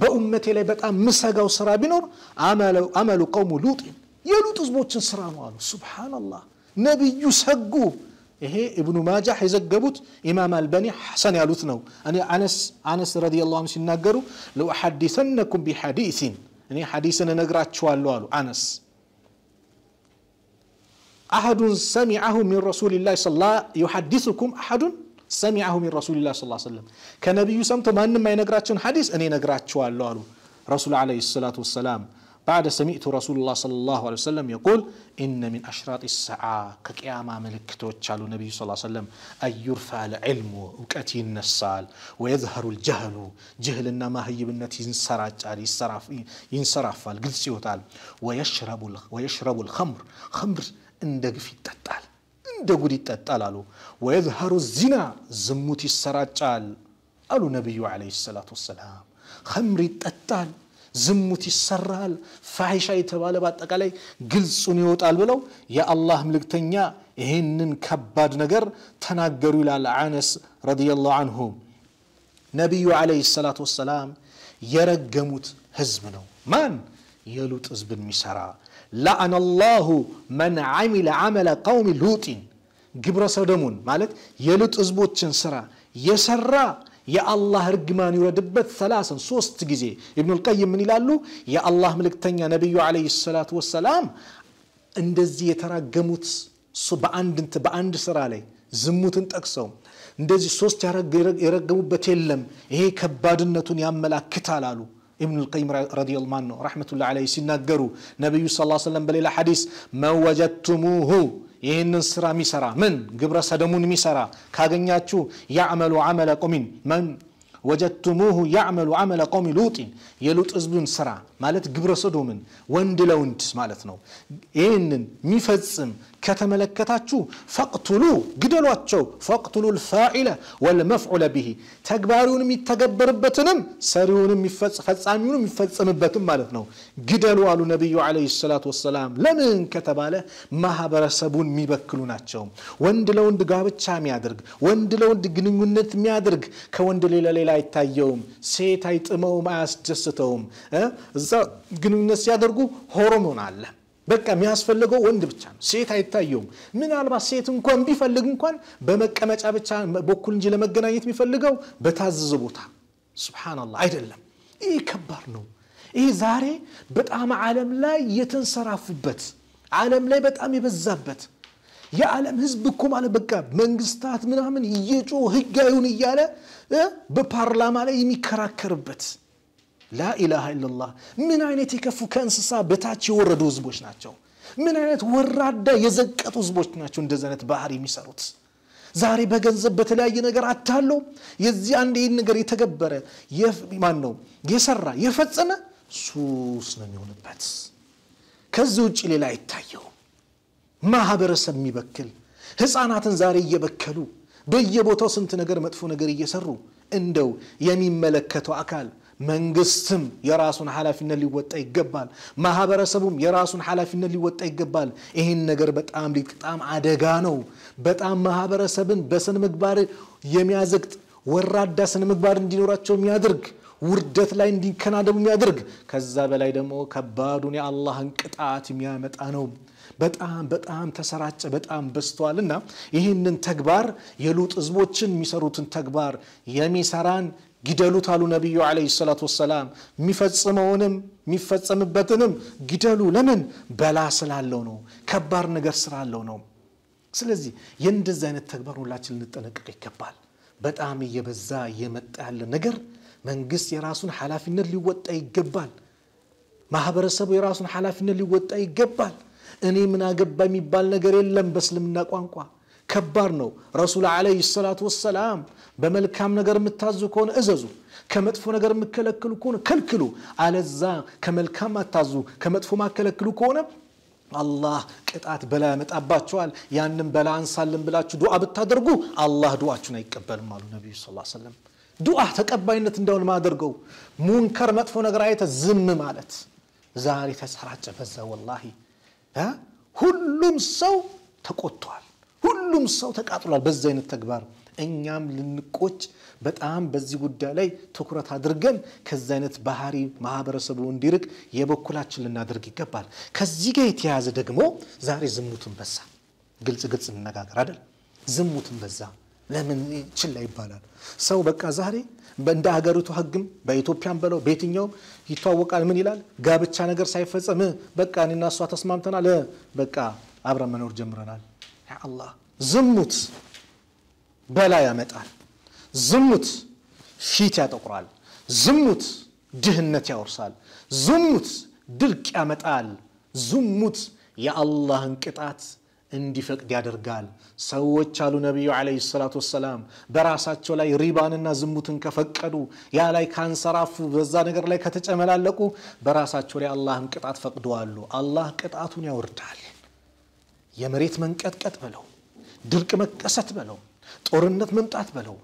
[SPEAKER 1] በኡመቴ ላይ በጣም ምሰጋው ስራ ቢኖር አመሉ ቀውሙ ሉጢን የሉጥ ህዝቦችን ስራ ነው አሉ ስብናላህ ነቢዩ ሰጉ ይሄ ኢብኑ ማጃ የዘገቡት ኢማም አልበኒ ሐሰን ያሉት ነው እኔ አነስ ረዲየላሁ ዐንሁ ሲናገሩ ለኡሐዲሰነኩም ቢሐዲሲን እኔ ሐዲስን እነግራችኋለሁ አሉ አነስ አሐዱን ሰሚዐሁ ሚን ረሱልላህ ስ ላ ዩሐዲሱኩም አሐዱን سمعه من رسول الله صلى الله عليه وسلم ወሰለም ከነቢዩ ሰምቶ ማንም አይነግራቸውን حديث እኔ ነግራቸዋለሁ አሉ رسول عليه الصلاة والسلام بعد سمعت رسول الله صلى الله عليه وسلم يقول إن من أشراط الساعة كقيامة ملك تشالو النبي صلى الله عليه وسلم أن يرفع العلم وكأتي النسال ويظهر الجهل جهل ما هي بالنتي ينصرف ينصرف ينصرف القلس ويشرب ويشرب الخمر خمر عندك في التتال عند قدي تتلالو ويظهر الزنا زموت السراجال قالوا نبي عليه الصلاة والسلام خمر تتال زموت السرال فعيشة يتبالي بات أقالي قلس ونيوت بلو يا الله ملك تنيا إهنن كباد نقر تناقروا إلى العانس رضي الله عنهم نبي عليه الصلاة والسلام يرقموت هزمنو من يلوت أزبن مسرال ላአናላሁ መን ዓሚለ ዓመለ ቀውሚ ሉጢን ግብረ ሰዶሙን ማለት የሉጥ ህዝቦችን ስራ የሰራ የአላህ እርግማን ይውረድበት ሰላሰን ሶስት ጊዜ ኢብኑልቀይም ምን ይላሉ የአላህ ምልክተኛ ነቢዩ ዓለይሂ ሰላቱ ወሰላም እንደዚህ የተራገሙት በአንድ በአንድ ስራ ላይ ዝሙትን ጠቅሰው እንደዚህ ሶስት የረገሙበት የለም ይሄ ከባድነቱን ያመላክታል አሉ ابن القيم رضي الله عنه رحمة الله عليه سنات قرو نبي صلى الله عليه وسلم إلى حديث ما وجدتموه ይህንን مسرا من قبر سدمون مسرا كاغن ياتشو يعمل عمل ቆሚን من وجدتموه يعمل عمل قوم ሉጢን የሉጥ ازبون سرا ማለት ግብረ ሶዶምን ወንድ ለወንድ ማለት ነው። ይህንን የሚፈጽም ከተመለከታችሁ ፈቅቱሉ ግደሏቸው፣ ፈቅቱሉ ልፋዒለ ወልመፍዑለ ብሂ ተግባሪውን የሚተገበርበትንም ሰሪውንም ፈጻሚውን የሚፈጽምበትም ማለት ነው። ግደሉ አሉ ነቢዩ ለ ሰላቱ ወሰላም። ለምን ከተባለ ማህበረሰቡን የሚበክሉ ናቸው። ወንድ ለወንድ ጋብቻ የሚያደርግ ወንድ ለወንድ ግንኙነት የሚያደርግ ከወንድ ሌላ ሌላ አይታየውም። ሴት አይጥመውም፣ አያስደስተውም። እዛ ግንኙነት ሲያደርጉ ሆርሞን አለ። በቃ የሚያስፈልገው ወንድ ብቻ ነው። ሴት አይታየውም። ምናልባት ሴት እንኳን ቢፈልግ እንኳን በመቀመጫ ብቻ በኩል እንጂ ለመገናኘት የሚፈልገው በታዘዘ ቦታ። ሱብሃነላህ አይደለም። ይህ ከባድ ነው። ይህ ዛሬ በጣም ዓለም ላይ የተንሰራፉበት ዓለም ላይ በጣም የበዛበት የዓለም ህዝብ እኮ ማለት በቃ መንግስታት ምናምን እየጮ ህግ አይሁን እያለ በፓርላማ ላይ የሚከራከርበት ላኢላሃ ኢላላህ ምን አይነት የከፉ ከእንስሳ በታች የወረዱ ህዝቦች ናቸው። ምን አይነት ወራዳ የዘቀጡ ህዝቦች ናቸው እንደዚህ አይነት ባህር የሚሰሩት። ዛሬ በገንዘብ በተለያየ ነገር አታለው የዚህ አንድ ይህን ነገር የተገበረ ማን ነው የሰራ የፈጸመ ሱስ ነው የሚሆንበት። ከዚህ ውጭ ሌላ አይታየው? ማህበረሰብ የሚበክል ህፃናትን ዛሬ እየበከሉ በየቦታው ስንት ነገር መጥፎ ነገር እየሰሩ እንደው የሚመለከተው አካል መንግስትም የራሱን ኃላፊነት ሊወጣ ይገባል። ማህበረሰቡም የራሱን ኃላፊነት ሊወጣ ይገባል። ይህን ነገር በጣም ሊቅጣም አደጋ ነው። በጣም ማህበረሰብን በስነ ምግባር የሚያዘግጥ ወራዳ ስነ ምግባር እንዲኖራቸው የሚያደርግ ውርደት ላይ እንዲከናደቡ የሚያደርግ ከዛ በላይ ደግሞ ከባዱን የአላህን ቅጣት የሚያመጣ ነው። በጣም በጣም ተሰራጨ፣ በጣም በስተዋል። እና ይህንን ተግባር የሉጥ ህዝቦችን የሚሰሩትን ተግባር የሚሰራን ግደሉት አሉ ነቢዩ ዓለይሂ ሰላቱ ወሰላም። የሚፈጽመውንም የሚፈጸምበትንም ግደሉ። ለምን? በላ ስላለው ነው፣ ከባድ ነገር ስላለው ነው። ስለዚህ የእንደዚህ አይነት ተግባር ሁላችን ልንጠነቀቅ ይገባል። በጣም እየበዛ እየመጣ ያለ ነገር መንግስት የራሱን ኃላፊነት ሊወጣ ይገባል። ማህበረሰቡ የራሱን ኃላፊነት ሊወጣ ይገባል። እኔ ምን አገባ የሚባል ነገር የለም በእስልምና ቋንቋ ከባድ ነው። ረሱል ለ ሰላት ወሰላም በመልካም ነገር የምታዙ ከሆነ እዘዙ፣ ከመጥፎ ነገር የምከለክሉ ከሆነ ከልክሉ። አለዛ ከመልካም አታዙ፣ ከመጥፎ ማከለክሉ ከሆነ አላህ ቅጣት በላ ያመጣባቸዋል። ያንን በላ አንሳልን ብላችሁ ዱዓ ብታደርጉ አላህ ዱዓችሁን አይቀበልም አሉ ነቢዩ ስ ሰለም። ዱዓ ተቀባይነት እንደሆን ማደርገው ሙንከር መጥፎ ነገር አይተ ዝም ማለት ዛሬ ተሰራጨ በዛ። ወላሂ ሁሉም ሰው ተቆጥቷል። ሁሉም ሰው ተቃጥሏል በዚ አይነት ተግባር እኛም ልንቆጭ በጣም በዚህ ጉዳይ ላይ ትኩረት አድርገን ከዚ አይነት ባህሪ ማህበረሰቡ እንዲርቅ የበኩላችን ልናደርግ ይገባል። ከዚህ ጋር የተያያዘ ደግሞ ዛሬ ዝሙትን በዛ፣ ግልጽ ግልጽ እንነጋገር አይደል? ዝሙትን በዛ። ለምን ችላ ይባላል? ሰው በቃ ዛሬ እንደ ሀገሪቱ ህግም በኢትዮጵያም በለው በየትኛውም ይተዋወቃል። ምን ይላል? ጋብቻ ነገር ሳይፈጸም በቃ እኔና እሷ ተስማምተናል፣ በቃ አብረን መኖር ጀምረናል። አላህ ዝሙት በላይ ያመጣል። ዝሙት ፊት ያጠቁራል። ዝሙት ድህነት ያወርሳል። ዝሙት ድርቅ ያመጣል። ዝሙት የአላህን ቅጣት እንዲፈቅድ ያደርጋል። ሰዎች አሉ ነቢዩ ለ ሰላቱ ወሰላም በራሳቸው ላይ ሪባንና ዝሙትን ከፈቀዱ፣ ያ ላይ ካንሰራፉ፣ በዛ ነገር ላይ ከተጨመላለቁ በራሳቸው ላይ አላህን ቅጣት ፈቅደዋሉ። አላህ ቅጣቱን ያወርዳል። የመሬት መንቀጥቀጥ በለው፣ ድርቅ መቀሰት በለው ጦርነት መምጣት በለው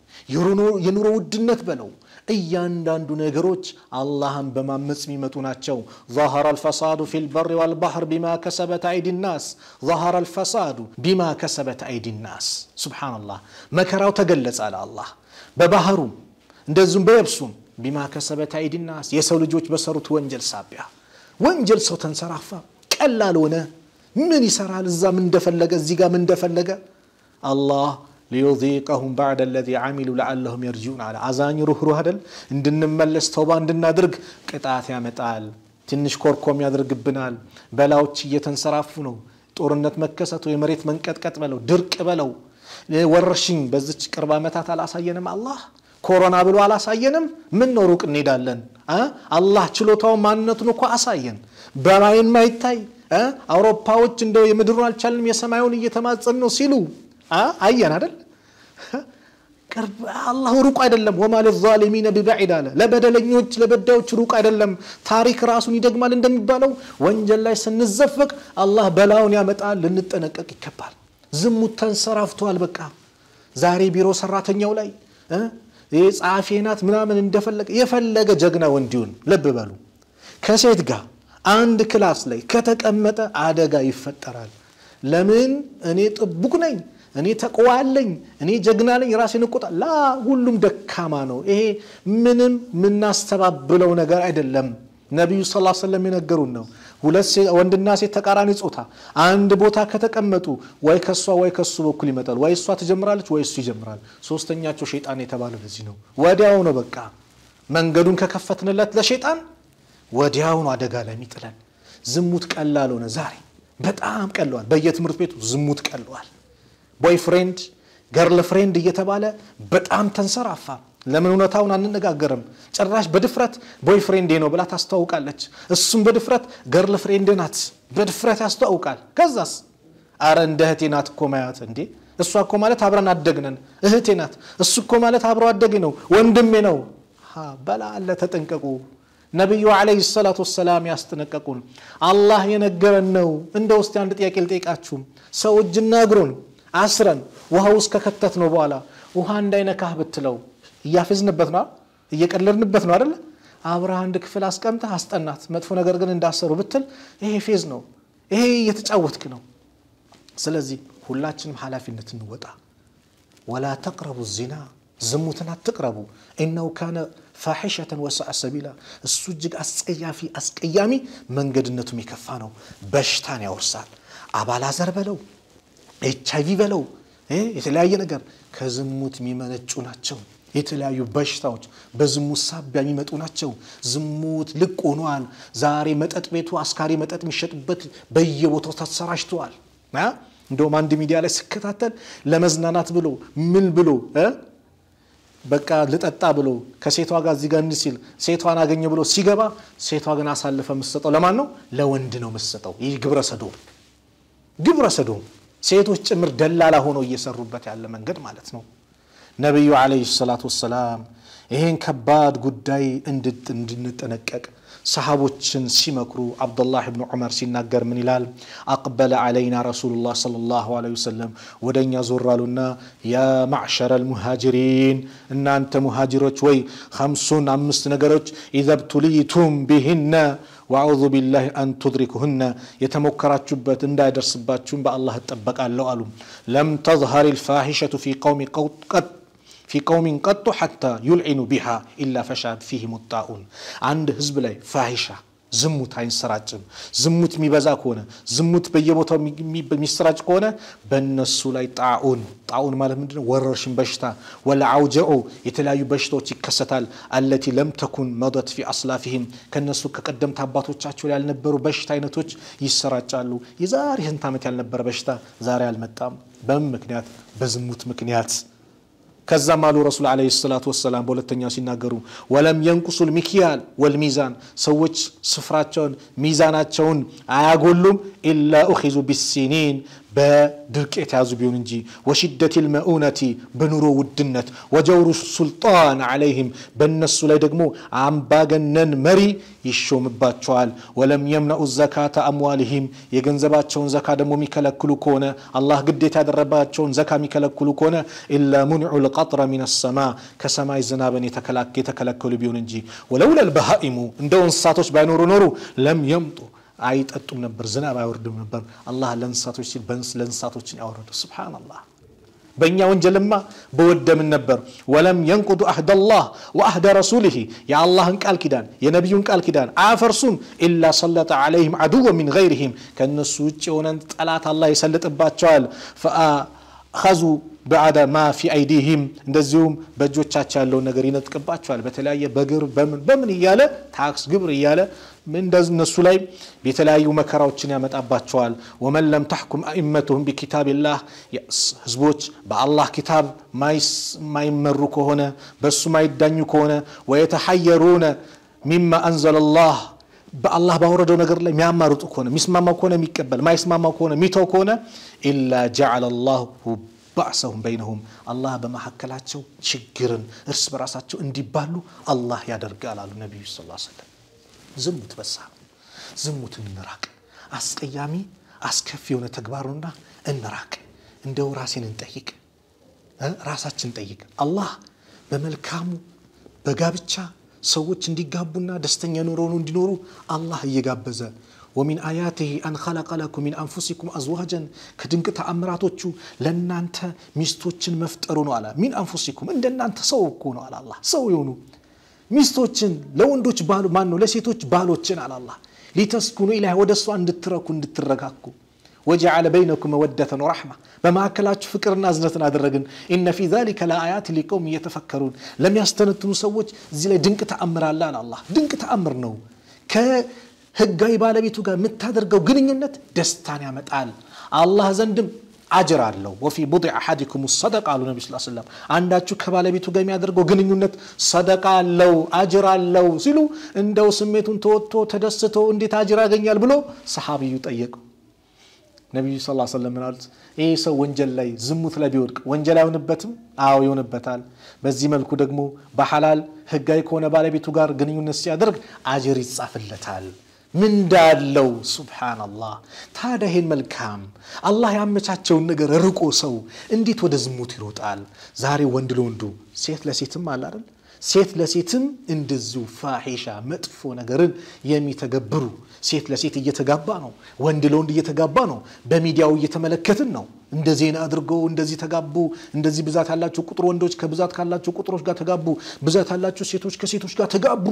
[SPEAKER 1] የኑሮ ውድነት በለው እያንዳንዱ ነገሮች አላህን በማመፅ የሚመጡ ናቸው ظهر الفساد في البر والبحر بما كسبت أيدي الناس ظهر الفساد بما كسبت أيدي الناس سبحان الله መከራው ተገለጸ አለ አላህ በባህሩም እንደዚሁም በየብሱም ቢማ ከሰበት አይዲ ናስ የሰው ልጆች በሰሩት ወንጀል ሳቢያ ወንጀል ሰው ተንሰራፋ ቀላል ሆነ ምን ይሰራል እዛ ምን እንደፈለገ እዚህ ጋር ምን እንደፈለገ አላህ ليذيقهم بعد الذي عملوا لعلهم يرجون على عزاني روح روح هدل عندنا ملس توبة عندنا درج قطعة يا متعال تنش كوركم يا درج بنال بلا وشية تنصرفونه تورنة مكة ستو يمريت من كت كت بلو درك بلو ورشين بزتش كربا متى على سينا مع الله كورونا بلو على سينا من نورك نيدالن أه؟ الله تشلو تو ما نتنو كو اساين براين ما يتاي أه؟ اوروبا وتشندو يمدرون الشلم يسمعون يتمازنو سيلو አየን አይደል? ቅርብ አላህ ሩቅ አይደለም። ወማ ሊዛሊሚነ ቢበዒድ አለ። ለበደለኞች ለበዳዮች ሩቅ አይደለም። ታሪክ ራሱን ይደግማል እንደሚባለው ወንጀል ላይ ስንዘፈቅ አላህ በላውን ያመጣል። ልንጠነቀቅ ይገባል። ዝሙት ተንሰራፍቷል። በቃ ዛሬ ቢሮ ሰራተኛው ላይ ጸሐፊ ናት ምናምን እንደፈለገ የፈለገ ጀግና ወንዲውን ልብ በሉ ከሴት ጋር አንድ ክላስ ላይ ከተቀመጠ አደጋ ይፈጠራል። ለምን እኔ ጥቡቅ ነኝ እኔ ተቆዋለኝ፣ እኔ ጀግና ነኝ፣ ራሴን እቆጣ ላ ሁሉም ደካማ ነው። ይሄ ምንም የምናስተባብለው ነገር አይደለም። ነቢዩ ስ ሰለም የነገሩን ነው። ወንድና ሴት ተቃራኒ ጾታ አንድ ቦታ ከተቀመጡ ወይ ከሷ ወይ ከሱ በኩል ይመጣል። ወይ እሷ ትጀምራለች ወይ እሱ ይጀምራል። ሶስተኛቸው ሸይጣን የተባለ ለዚህ ነው። ወዲያው ነው በቃ መንገዱን ከከፈትንለት ለሸይጣን ወዲያው ነው አደጋ ላይ የሚጥለን። ዝሙት ቀላል ሆነ ዛሬ በጣም ቀለዋል። በየትምህርት ቤቱ ዝሙት ቀለዋል። ቦይፍሬንድ ገርል ፍሬንድ እየተባለ በጣም ተንሰራፋ። ለምን እውነታውን አንነጋገርም? ጭራሽ በድፍረት ቦይፍሬንዴ ነው ብላ ታስተዋውቃለች። እሱም በድፍረት ገርል ፍሬንድ ናት በድፍረት ያስተዋውቃል። ከዛስ አረ እንደ እህቴ ናት እኮ ማያት እንዴ እሷ እኮ ማለት አብረን አደግነን እህቴ ናት። እሱ እኮ ማለት አብሮ አደጌ ነው ወንድሜ ነው። በላለ ተጠንቀቁ። ነቢዩ ዓለይሂ ሰላቱ ወሰላም ያስጠነቀቁን አላህ የነገረን ነው። እንደ ውስጥ አንድ ጥያቄ ልጠይቃችሁም ሰው እጅና እግሩን አስረን ውሃ ውስጥ ከከተት ነው በኋላ ውሃ እንዳይነካህ ብትለው እያፌዝንበት ነው እየቀለድንበት ነው አደለ አብረህ አንድ ክፍል አስቀምጠህ አስጠናት መጥፎ ነገር ግን እንዳሰሩ ብትል ይሄ ፌዝ ነው ይሄ እየተጫወትክ ነው ስለዚህ ሁላችንም ኃላፊነት እንወጣ ወላ ተቅረቡ ዚና ዝሙትን አትቅረቡ ኢነው ካነ ፋሒሸተን ወሳዐ ሰቢላ እሱ እጅግ አስጸያፊ አስቀያሚ መንገድነቱም የከፋ ነው በሽታን ያወርሳል አባላዘር በለው ኤች አይቪ በለው የተለያየ ነገር ከዝሙት የሚመነጩ ናቸው። የተለያዩ በሽታዎች በዝሙት ሳቢያ የሚመጡ ናቸው። ዝሙት ልቅ ሆኗል። ዛሬ መጠጥ ቤቱ አስካሪ መጠጥ የሚሸጥበት በየቦታው ተሰራጅተዋል እንደውም አንድ ሚዲያ ላይ ስከታተል ለመዝናናት ብሎ ምን ብሎ በቃ ልጠጣ ብሎ ከሴቷ ጋር እዚህ ሲል ሴቷን አገኘ ብሎ ሲገባ ሴቷ ግን አሳልፈ የምትሰጠው ለማን ነው? ለወንድ ነው የምትሰጠው። ይህ ግብረ ሰዶም ግብረ ሰዶም ሴቶች ጭምር ደላላ ሆነው እየሰሩበት ያለ መንገድ ማለት ነው። ነቢዩ ዓለይሂ ሰላቱ ወሰላም ይህን ከባድ ጉዳይ እንድንጠነቀቅ ሰሃቦችን ሲመክሩ አብዱላህ ብኑ ዑመር ሲናገር ምን ይላል? አቅበለ ዓለይና ረሱሉላህ ሰለላሁ ዐለይሂ ወሰለም ወደ እኛ ዞር አሉና ያ ማዕሸረ ልሙሃጅሪን እናንተ ሙሃጅሮች ወይ ከምሱን አምስት ነገሮች ኢዘብቱሊቱም ብህነ وأعوذ بالله أن تدركهن يتمكرات شبات اندا درسبات جنب الله اتبك الله ألوم لم تظهر الفاحشة في قوم قد في قوم قط حتى يلعن بها إلا فشاد فيهم الطاعون عند هزبلاي فاحشه ዝሙት አይንሰራጭም ዝሙት የሚበዛ ከሆነ ዝሙት በየቦታው የሚሰራጭ ከሆነ በእነሱ ላይ ጣዑን ጣዑን ማለት ምንድን ወረርሽን ወረርሽኝ በሽታ ወላ የተለያዩ በሽታዎች ይከሰታል። አለቲ ለምተኩን ተኩን ፊ አስላፊህም ከነሱ ከቀደምት አባቶቻቸው ላይ ያልነበሩ በሽታ አይነቶች ይሰራጫሉ። የዛሬ ስንት ዓመት ያልነበረ በሽታ ዛሬ አልመጣም። በምን ምክንያት? በዝሙት ምክንያት كذا مالو رسول عليه الصلاة والسلام بولت تنيا سيناغرو ولم ينقص المكيال والميزان سوّج سفرات ميزانات شون عاقولهم إلا أخذوا بالسنين بدركة تعزبيون انجي وشدة المؤونة بنورو ودنة وجور السلطان عليهم بن السلاي دقمو عم باقنن مري يشوم باتشوال ولم يمنع الزكاة أموالهم شون زكاة دمو ميكلكلو كونة الله الربات شون زكاة ميكلكلو كونة إلا منع القطرة من السماء كسماء الزنابن يتكلك يتكلكلو بيون انجي ولولا البهائم اندو انساتوش بانورو نورو لم يمطو عيد أتوم نبر زنا بأورد نبر الله لنصات وش البنس لنصات وش أورد سبحان الله بنيا وانجل ما بود من نبر ولم ينقض أحد الله وأحد رسوله يا الله انك الكدان يا نبي انك الكدان عافرسون إلا صلت عليهم عدو من غيرهم كان السوچ ونانت الله يسلط إباتشوال فأخذوا بعد ما في أيديهم نزيهم بجو تشاتشال لو نغرينت كباتشوال بتلاقي بقر بمن بمن يالا تاكس قبر يالا من دز نسولي بيتلايو مكراوتشنا متاباتشوال ومن لم تحكم أئمتهم بكتاب الله حزبوچ بالله كتاب ما ما يمركو هنا بس ما يدنيكو هنا ويتحيرون مما أنزل الله በአላህ ባወረደው ነገር ላይ የሚያማርጡ ከሆነ የሚስማማ ከሆነ የሚቀበል ማይስማማ ከሆነ ሚተው ከሆነ ኢላ ጀዓለ አላሁ ባዕሰሁም በይነሁም አላህ በመካከላቸው ችግርን እርስ በራሳቸው እንዲባሉ አላህ ያደርጋል አሉ ነቢዩ ስ ሰለም ዝሙት በሳ ዝሙት እንራቅ። አስቀያሚ አስከፊ የሆነ ተግባር እንራቅ። እንደው ራሴን እንጠይቅ፣ ራሳችን እንጠይቅ። አላህ በመልካሙ በጋብቻ ሰዎች እንዲጋቡና ደስተኛ ኑሮውን እንዲኖሩ አላህ እየጋበዘ ወሚን አያትህ አን ኸለቀ ለኩም ሚን አንፉሲኩም አዝዋጀን ከድንቅ ተአምራቶቹ ለእናንተ ሚስቶችን መፍጠሩ ነው አለ። ሚን አንፉሲኩም እንደናንተ ሰው እኮ ነው አለ አላህ ሰው የሆኑ ሚስቶችን ለወንዶች ባሉ ማን ነው ለሴቶች ባሎችን አለ አላህ ሊተስኩኑ ኢላህ ወደ እሷ እንድትረኩ እንድትረጋኩ ወጀዓለ በይነኩም መወደተን ወራሕማ በመካከላችሁ ፍቅርና እዝነትን አደረግን ኢነ ፊ ዛሊከ ለአያት ሊቀውም እየተፈከሩን ለሚያስተነትኑ ሰዎች እዚህ ላይ ድንቅ ተአምር አለ አለ አላህ ድንቅ ተአምር ነው ከህጋዊ ባለቤቱ ጋር የምታደርገው ግንኙነት ደስታን ያመጣል አላህ ዘንድም አጅር አለው። ወፊ ቡ አሐዲኩም ሰደቃ አሉ ነቢ ስ ሰለም። አንዳችሁ ከባለቤቱ ጋር የሚያደርገው ግንኙነት ሰደቃ አለው አጅር አለው ሲሉ እንደው ስሜቱን ተወጥቶ ተደስቶ እንዴት አጅር ያገኛል ብሎ ሰሓቢዩ ጠየቀው። ነቢዩ ስ ሰለም ምን አሉት? ይህ ሰው ወንጀል ላይ ዝሙት ላይ ቢወድቅ ወንጀል አይሆንበትም? አዎ ይሆንበታል። በዚህ መልኩ ደግሞ በሐላል ህጋዊ ከሆነ ባለቤቱ ጋር ግንኙነት ሲያደርግ አጅር ይጻፍለታል። ምንዳለው ሱብሓንላህ ታዲያ ይሄን መልካም አላህ ያመቻቸውን ነገር ርቆ ሰው እንዴት ወደ ዝሙት ይሮጣል? ዛሬ ወንድ ለወንዱ ሴት ለሴትም አለ ሴት ለሴትም እንድዙ ፋሒሻ መጥፎ ነገርን የሚተገብሩ ሴት ለሴት እየተጋባ ነው። ወንድ ለወንድ እየተጋባ ነው። በሚዲያው እየተመለከትን ነው። እንደ ዜና አድርገው እንደዚህ ተጋቡ፣ እንደዚህ ብዛት ያላቸው ቁጥር ወንዶች ከብዛት ካላቸው ቁጥሮች ጋር ተጋቡ፣ ብዛት ያላቸው ሴቶች ከሴቶች ጋር ተጋቡ።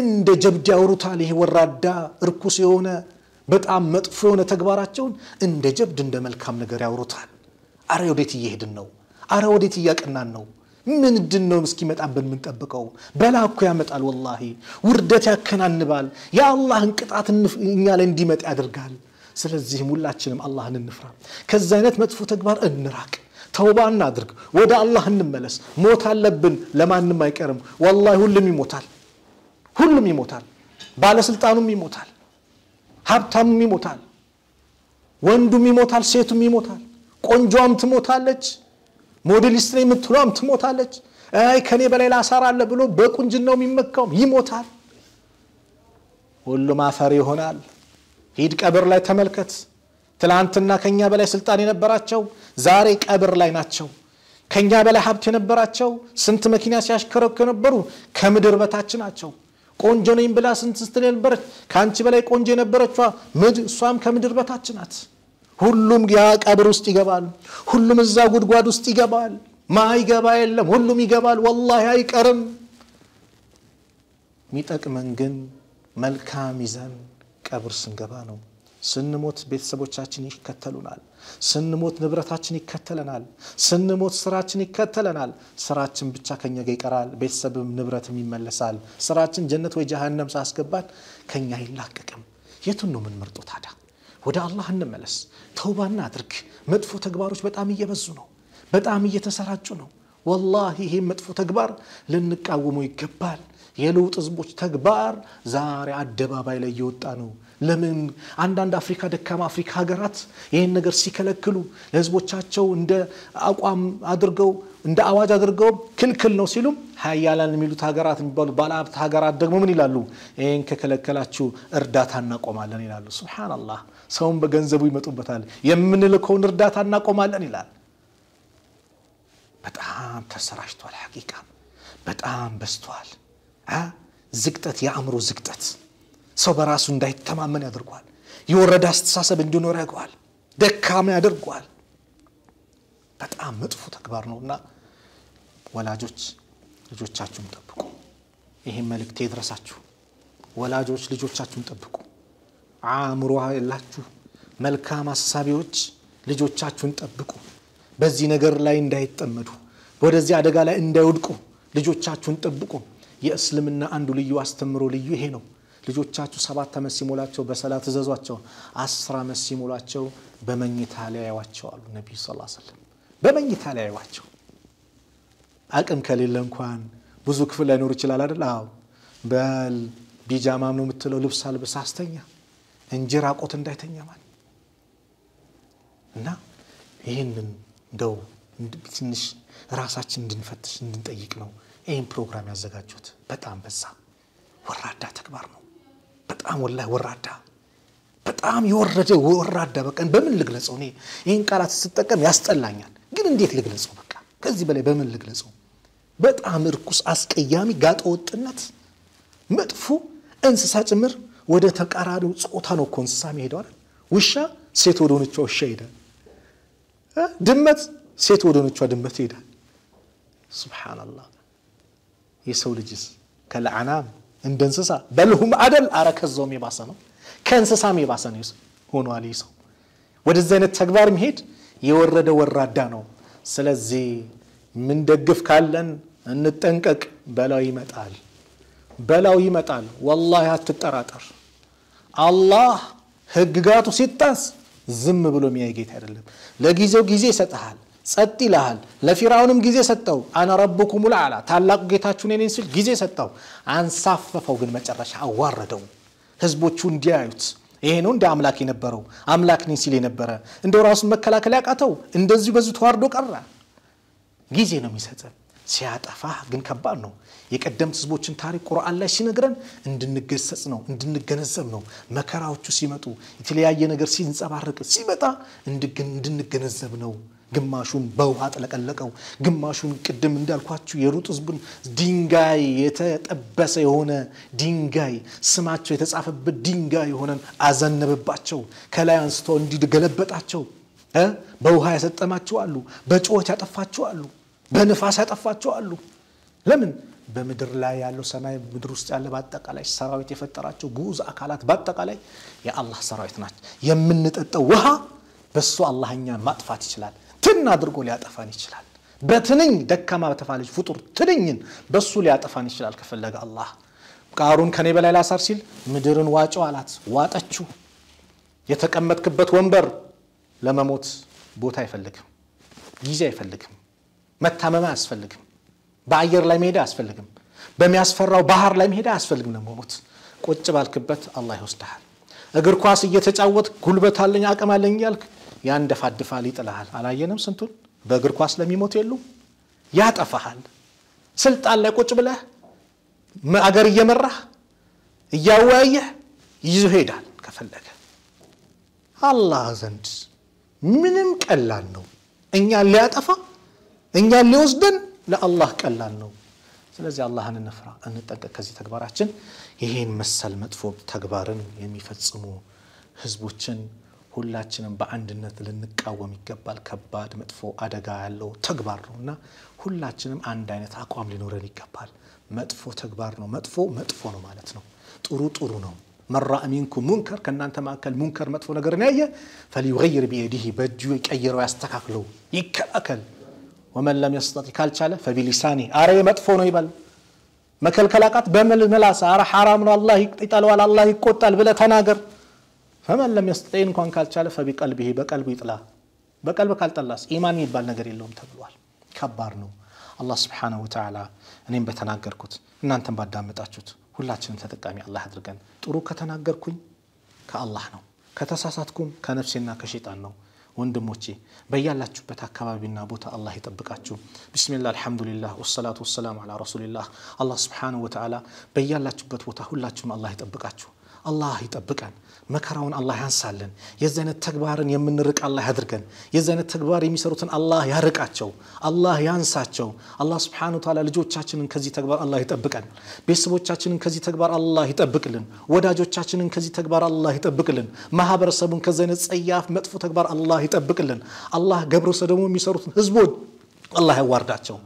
[SPEAKER 1] እንደ ጀብድ ያወሩታል። ይሄ ወራዳ እርኩስ የሆነ በጣም መጥፎ የሆነ ተግባራቸውን እንደ ጀብድ እንደ መልካም ነገር ያወሩታል። አረ ወዴት እየሄድን ነው? አረ ወዴት እያቀናን ነው? ምንድን ነው እስኪመጣብን የምንጠብቀው? በላ እኮ ያመጣል፣ ወላሂ ውርደት ያከናንባል። የአላህን ቅጣት እኛ ላይ እንዲመጣ ያደርጋል። ስለዚህም ሁላችንም አላህን እንፍራ፣ ከዚህ አይነት መጥፎ ተግባር እንራቅ። ተውባ እናድርግ፣ ወደ አላህ እንመለስ። ሞት አለብን፣ ለማንም አይቀርም። ወላሂ ሁሉም ይሞታል፣ ሁሉም ይሞታል። ባለስልጣኑም ይሞታል፣ ሀብታሙም ይሞታል፣ ወንዱም ይሞታል፣ ሴቱም ይሞታል፣ ቆንጆዋም ትሞታለች። ሞዴሊስት ነኝ የምትሏም ትሞታለች። ከኔ በላይ ላሳር አለ ብሎ በቁንጅናው የሚመካውም ይሞታል። ሁሉም አፈር ይሆናል። ሂድ ቀብር ላይ ተመልከት። ትላንትና ከኛ በላይ ስልጣን የነበራቸው ዛሬ ቀብር ላይ ናቸው። ከኛ በላይ ሀብት የነበራቸው ስንት መኪና ሲያሽከረኩ የነበሩ ከምድር በታች ናቸው። ቆንጆ ነኝ ብላ ስንት ስትል የነበረች ከአንቺ በላይ ቆንጆ የነበረችዋ እሷም ከምድር በታች ናት። ሁሉም ያ ቀብር ውስጥ ይገባል። ሁሉም እዛ ጉድጓድ ውስጥ ይገባል። ማይገባ የለም። ሁሉም ይገባል። ወላሂ አይቀርም። የሚጠቅመን ግን መልካም ይዘን ቀብር ስንገባ ነው። ስንሞት ቤተሰቦቻችን ይከተሉናል። ስንሞት ንብረታችን ይከተለናል። ስንሞት ስራችን ይከተለናል። ስራችን ብቻ ከኛ ጋር ይቀራል፣ ቤተሰብም ንብረትም ይመለሳል። ስራችን ጀነት ወይ ጀሃነም ሳስገባት ከኛ አይላቀቅም። የቱን ነው ምርጦ ታዳ ወደ አላህ እንመለስ። ተውባና አድርግ። መጥፎ ተግባሮች በጣም እየበዙ ነው፣ በጣም እየተሰራጩ ነው። ወላሂ ይህም መጥፎ ተግባር ልንቃወመው ይገባል። የለውጥ ህዝቦች ተግባር ዛሬ አደባባይ ላይ እየወጣ ነው። ለምን አንዳንድ አፍሪካ ደካማ አፍሪካ ሀገራት ይህን ነገር ሲከለክሉ ለህዝቦቻቸው እንደ አቋም አድርገው እንደ አዋጅ አድርገው ክልክል ነው ሲሉም ሀያላን የሚሉት ሀገራት የሚባሉ ባለሀብት ሀገራት ደግሞ ምን ይላሉ? ይህን ከከለከላችሁ እርዳታ እናቆማለን ይላሉ። ሱብሓነላህ ሰውን በገንዘቡ ይመጡበታል። የምንልከውን እርዳታ እናቆማለን ይላል። በጣም ተሰራጭቷል። ሐቂቃ በጣም በዝቷል። ዝቅጠት፣ የአእምሮ ዝቅጠት ሰው በራሱ እንዳይተማመን ያደርጓል። የወረደ አስተሳሰብ እንዲኖር ያገዋል። ደካማ ያደርጓል። በጣም መጥፎ ተግባር ነውና ወላጆች ልጆቻችሁን ጠብቁ። ይህም መልእክት የድረሳችሁ ወላጆች ልጆቻችሁን ጠብቁ። አእምሮ የላችሁ መልካም አሳቢዎች ልጆቻችሁን ጠብቁ። በዚህ ነገር ላይ እንዳይጠመዱ፣ ወደዚህ አደጋ ላይ እንዳይወድቁ ልጆቻችሁን ጠብቁ። የእስልምና አንዱ ልዩ አስተምሮ ልዩ ይሄ ነው። ልጆቻችሁ ሰባት ዓመት ሲሞላቸው በሰላ ትዘዟቸው አስር ዓመት ሲሞላቸው በመኝታ ሊያዩዋቸው አሉ ነቢዩ ስ ስለም በመኝታ ሊያዩዋቸው አቅም ከሌለ እንኳን ብዙ ክፍል ላይኖር ይችላል አደል አዎ በል ቢጃማም ነው የምትለው ልብስ አልብስ አስተኛ እንጂ ራቆት እንዳይተኛ ማለት እና ይህንን እንደው ትንሽ ራሳችን እንድንፈትሽ እንድንጠይቅ ነው ይህን ፕሮግራም ያዘጋጁት። በጣም በዛ ወራዳ ተግባር ነው። በጣም ወላይ ወራዳ፣ በጣም የወረደ ወራዳ። በቀን በምን ልግለጸው? እኔ ይህን ቃላት ስጠቀም ያስጠላኛል፣ ግን እንዴት ልግለጸው? ከዚህ በላይ በምን ልግለጸው? በጣም እርኩስ አስቀያሚ ጋጠወጥነት፣ መጥፎ እንስሳ ጭምር ወደ ተቃራኒው ጾታ ነው እኮ እንስሳ የሚሄደዋል። ውሻ ሴት ወደ ሆነቿ ውሻ ይሄዳል። ድመት ሴት ወደ ሆነቿ ድመት ይሄዳል። ሱብሓነላህ። የሰው ልጅስ ከለዓናም እንደ እንስሳ በልሁም አደል አረ ከዛውም የባሰ ነው። ከእንስሳም የባሰ ነው ሆኗል። ይህ ሰው ወደዚህ አይነት ተግባር መሄድ የወረደ ወራዳ ነው። ስለዚህ ምንደግፍ ካለን እንጠንቀቅ። በላው ይመጣል፣ በላው ይመጣል። ወላሂ አትጠራጠር። አላህ ህግጋቱ ሲጣስ ዝም ብሎ የሚያይ ጌታ አይደለም። ለጊዜው ጊዜ ይሰጥሃል፣ ጸጥ ይልሃል። ለፊራውንም ጊዜ ሰጠው። አነ ረብኩም ልአላ ታላቁ ጌታችሁ ነኝ ሲል ጊዜ ሰጠው። አንሳፈፈው፣ ግን መጨረሻ አዋረደው። ህዝቦቹ እንዲያዩት ይሄ ነው እንደ አምላክ የነበረው አምላክ ነኝ ሲል የነበረ እንደው ራሱን መከላከል ያቃተው እንደዚሁ በዚሁ ተዋርዶ ቀረ። ጊዜ ነው የሚሰጠ ሲያጠፋ ግን ከባድ ነው። የቀደምት ህዝቦችን ታሪክ ቁርአን ላይ ሲነግረን እንድንገሰጽ ነው፣ እንድንገነዘብ ነው። መከራዎቹ ሲመጡ የተለያየ ነገር ሲንጸባረቅ ሲመጣ እንድንገነዘብ ነው። ግማሹን በውሃ ጠለቀለቀው ግማሹን ቅድም እንዳልኳችሁ የሩጥ ህዝቡን ድንጋይ የተጠበሰ የሆነ ድንጋይ ስማቸው የተጻፈበት ድንጋይ የሆነን አዘነበባቸው። ከላይ አንስቶ እንዲገለበጣቸው በውሃ ያሰጠማቸው አሉ፣ በጩኸት ያጠፋቸው አሉ፣ በንፋስ ያጠፋቸው አሉ። ለምን? በምድር ላይ ያለው ሰማይ ምድር ውስጥ ያለ በአጠቃላይ ሰራዊት የፈጠራቸው ጉዝ አካላት በአጠቃላይ የአላህ ሰራዊት ናቸው። የምንጠጣው ውሃ በሱ አላህኛ ማጥፋት ይችላል። ትን አድርጎ ሊያጠፋን ይችላል። በትንኝ ደካማ በተፋለች ፍጡር ትንኝን በሱ ሊያጠፋን ይችላል ከፈለገ አላ ቃሩን ከኔ በላይ ላሳር ሲል ምድርን ዋጮ አላት፣ ዋጠችው። የተቀመጥክበት ወንበር ለመሞት ቦታ አይፈልግም፣ ጊዜ አይፈልግም፣ መታመም አያስፈልግም፣ በአየር ላይ መሄድ አያስፈልግም፣ በሚያስፈራው ባህር ላይ መሄድ አያስፈልግም ለመሞት። ቁጭ ባልክበት አላ ይወስድሃል። እግር ኳስ እየተጫወት ጉልበት አለኝ አቅም አለኝ እያልክ ያንደፋድፋል፣ ይጥልሃል። አላየንም? ስንቱን በእግር ኳስ ለሚሞት የሉ ያጠፋሃል። ስልጣን ላይ ቁጭ ብለህ አገር እየመራህ እያወያየህ ይዞ ሄዳል። ከፈለገ አላህ ዘንድ ምንም ቀላል ነው። እኛን ሊያጠፋ እኛን ሊወስደን ለአላህ ቀላል ነው። ስለዚህ አላህን እንፍራ፣ እንጠንቀቅ። ከዚህ ተግባራችን ይሄን መሰል መጥፎ ተግባርን የሚፈጽሙ ህዝቦችን ሁላችንም በአንድነት ልንቃወም ይገባል። ከባድ መጥፎ አደጋ ያለው ተግባር ነው እና ሁላችንም አንድ አይነት አቋም ሊኖረን ይገባል። መጥፎ ተግባር ነው። መጥፎ መጥፎ ነው ማለት ነው። ጥሩ ጥሩ ነው። መራ ሚንኩ ሙንከር ከእናንተ መካከል ሙንከር መጥፎ ነገርን ያየ ፈሊዩገይር ቢየዲህ በእጁ የቀየረው ያስተካክለው፣ ይከላከል። ወመን ለም የስተጢ ካልቻለ ፈቢሊሳኒ አረ መጥፎ ነው ይበል። መከልከላቃት በመላሳ አረ ሐራም ነው አላህ ይጠለዋል አላህ ይቆጣል ብለ ተናገር። فمن لم يستطع إن كان كالتشال فبقلبه بقلبه يطلع بقلب كالتلاس إيمان يبال نجر اللهم تبلوال كبارنو الله سبحانه وتعالى أنيم بتناقركوت إن أنتم بدام بتأشوت ሁላችንም ተጠቃሚ አላህ አድርገን ጥሩ ከተናገርኩኝ ከአላህ ነው ከተሳሳትኩም ከነፍሴና ከሸይጣን ነው ወንድሞቼ በያላችሁበት አካባቢና ቦታ አላህ ይጠብቃችሁ ብስሚላ አልሐምዱሊላህ ወሰላቱ ወሰላም አላ ረሱሊላህ አላህ ስብሓንሁ ወተዓላ በያላችሁበት ቦታ ሁላችሁም አላህ ይጠብቃችሁ አላህ ይጠብቀን። መከራውን አላህ ያንሳልን። የዚህ አይነት ተግባርን የምንርቅ አላህ ያድርገን። የዚህ አይነት ተግባር የሚሰሩትን አላህ ያርቃቸው፣ አላህ ያንሳቸው። አላህ ስብሓነ ወተዓላ ልጆቻችንን ከዚህ ተግባር አላህ ይጠብቀን። ቤተሰቦቻችንን ከዚህ ተግባር አላህ ይጠብቅልን። ወዳጆቻችንን ከዚህ ተግባር አላህ ይጠብቅልን። ማህበረሰቡን ከዚህ አይነት ጸያፍ መጥፎ ተግባር አላህ ይጠብቅልን። አላህ ገብረ ሰዶሙ የሚሰሩትን ህዝቦች አላህ ያዋርዳቸው፣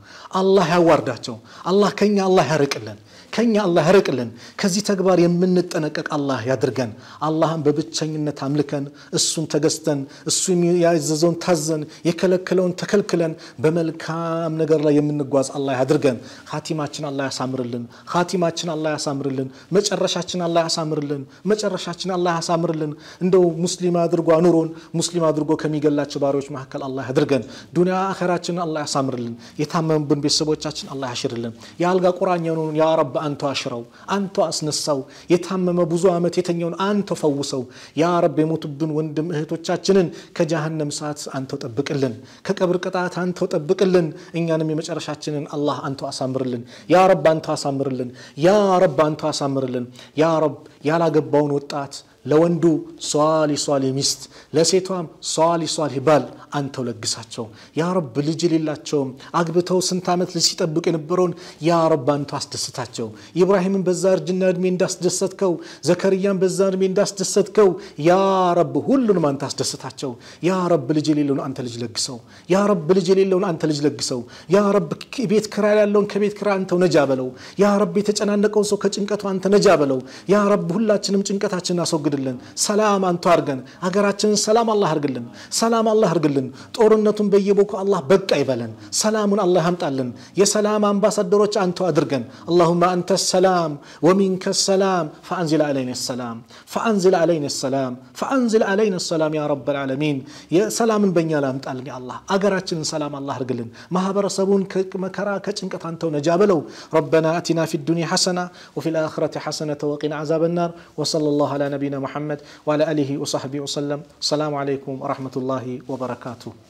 [SPEAKER 1] አላህ ያዋርዳቸው። አላህ ከኛ አላህ ያርቅልን። ከኛ አላህ ያርቅልን። ከዚህ ተግባር የምንጠነቀቅ አላህ ያድርገን። አላህን በብቸኝነት አምልከን እሱን ተገዝተን እሱ ያዘዘውን ታዘን የከለከለውን ተከልክለን በመልካም ነገር ላይ የምንጓዝ አላህ ያድርገን። ኻቲማችን አላህ ያሳምርልን። ኻቲማችን አላህ ያሳምርልን። መጨረሻችን አላህ ያሳምርልን። መጨረሻችን አላህ ያሳምርልን። እንደው ሙስሊም አድርጎ አኑሮን ሙስሊም አድርጎ ከሚገላቸው ባሪዎች መካከል አላህ ያድርገን። ዱንያ አራችን አላህ ያሳምርልን። የታመሙብን ቤተሰቦቻችን አላህ ያሽርልን። የአልጋ ቁራኛ የሆኑን ያ አንተ አሽረው፣ አንተ አስነሳው፣ የታመመ ብዙ ዓመት የተኛውን አንተ ፈውሰው። ያ ረብ የሞቱብን ወንድም እህቶቻችንን ከጀሃነም ሰዓት አንተ ጠብቅልን፣ ከቀብር ቅጣት አንተ ጠብቅልን። እኛንም የመጨረሻችንን አላህ አንተ አሳምርልን። ያ ረብ አንተ አሳምርልን። ያ ረብ አንተ አሳምርልን። ያ ረብ ያላገባውን ወጣት ለወንዱ ሷሊ ሷሊ ሚስት ለሴቷም ሷሊ ሷሊ ባል አንተው ለግሳቸው። ያ ረብ ልጅ ሌላቸውም አግብተው ስንት ዓመት ልጅ ሲጠብቅ የነበረውን ያ ረብ አንተ አስደስታቸው። ኢብራሂምን በዛ እርጅና እድሜ እንዳስደሰትከው፣ ዘከርያን በዛ እድሜ እንዳስደሰትከው ያ ረብ ሁሉንም አንተ አስደስታቸው። ያ ረብ ልጅ የሌለውን አንተ ልጅ ለግሰው። ያ ረብ ልጅ የሌለውን አንተ ልጅ ለግሰው። ያ ረብ ቤት ክራ ያለውን ከቤት ክራ አንተው ነጃ በለው። ያ ረብ የተጨናነቀውን ሰው ከጭንቀቱ አንተ ነጃ በለው። ያ ረብ ሁላችንም ጭንቀታችንን አስወግድ هرقلن سلام أن تارجن አድርግልን ሰላም አንተ አድርገን ሀገራችንን ሰላም አላህ አድርግልን ሰላም الله بك أيبلن سلام الله هم تعلن يا سلام ያምጣልን بس الدروج أن تأدرجن اللهم أنت السلام ومنك السلام فأنزل علينا السلام فأنزل علينا السلام فأنزل علينا السلام يا رب العالمين يا سلام بيني لا أمتقلن يا الله أجراتن سلام الله هرقلن ما هبرسبون كمكرا كتشنك أنت جابلو ربنا أتنا في الدنيا حسنة وفي الآخرة حسنة وقنا عذاب النار وصلى الله على نبينا محمد وعلى آله وصحبه وسلم السلام عليكم ورحمة الله وبركاته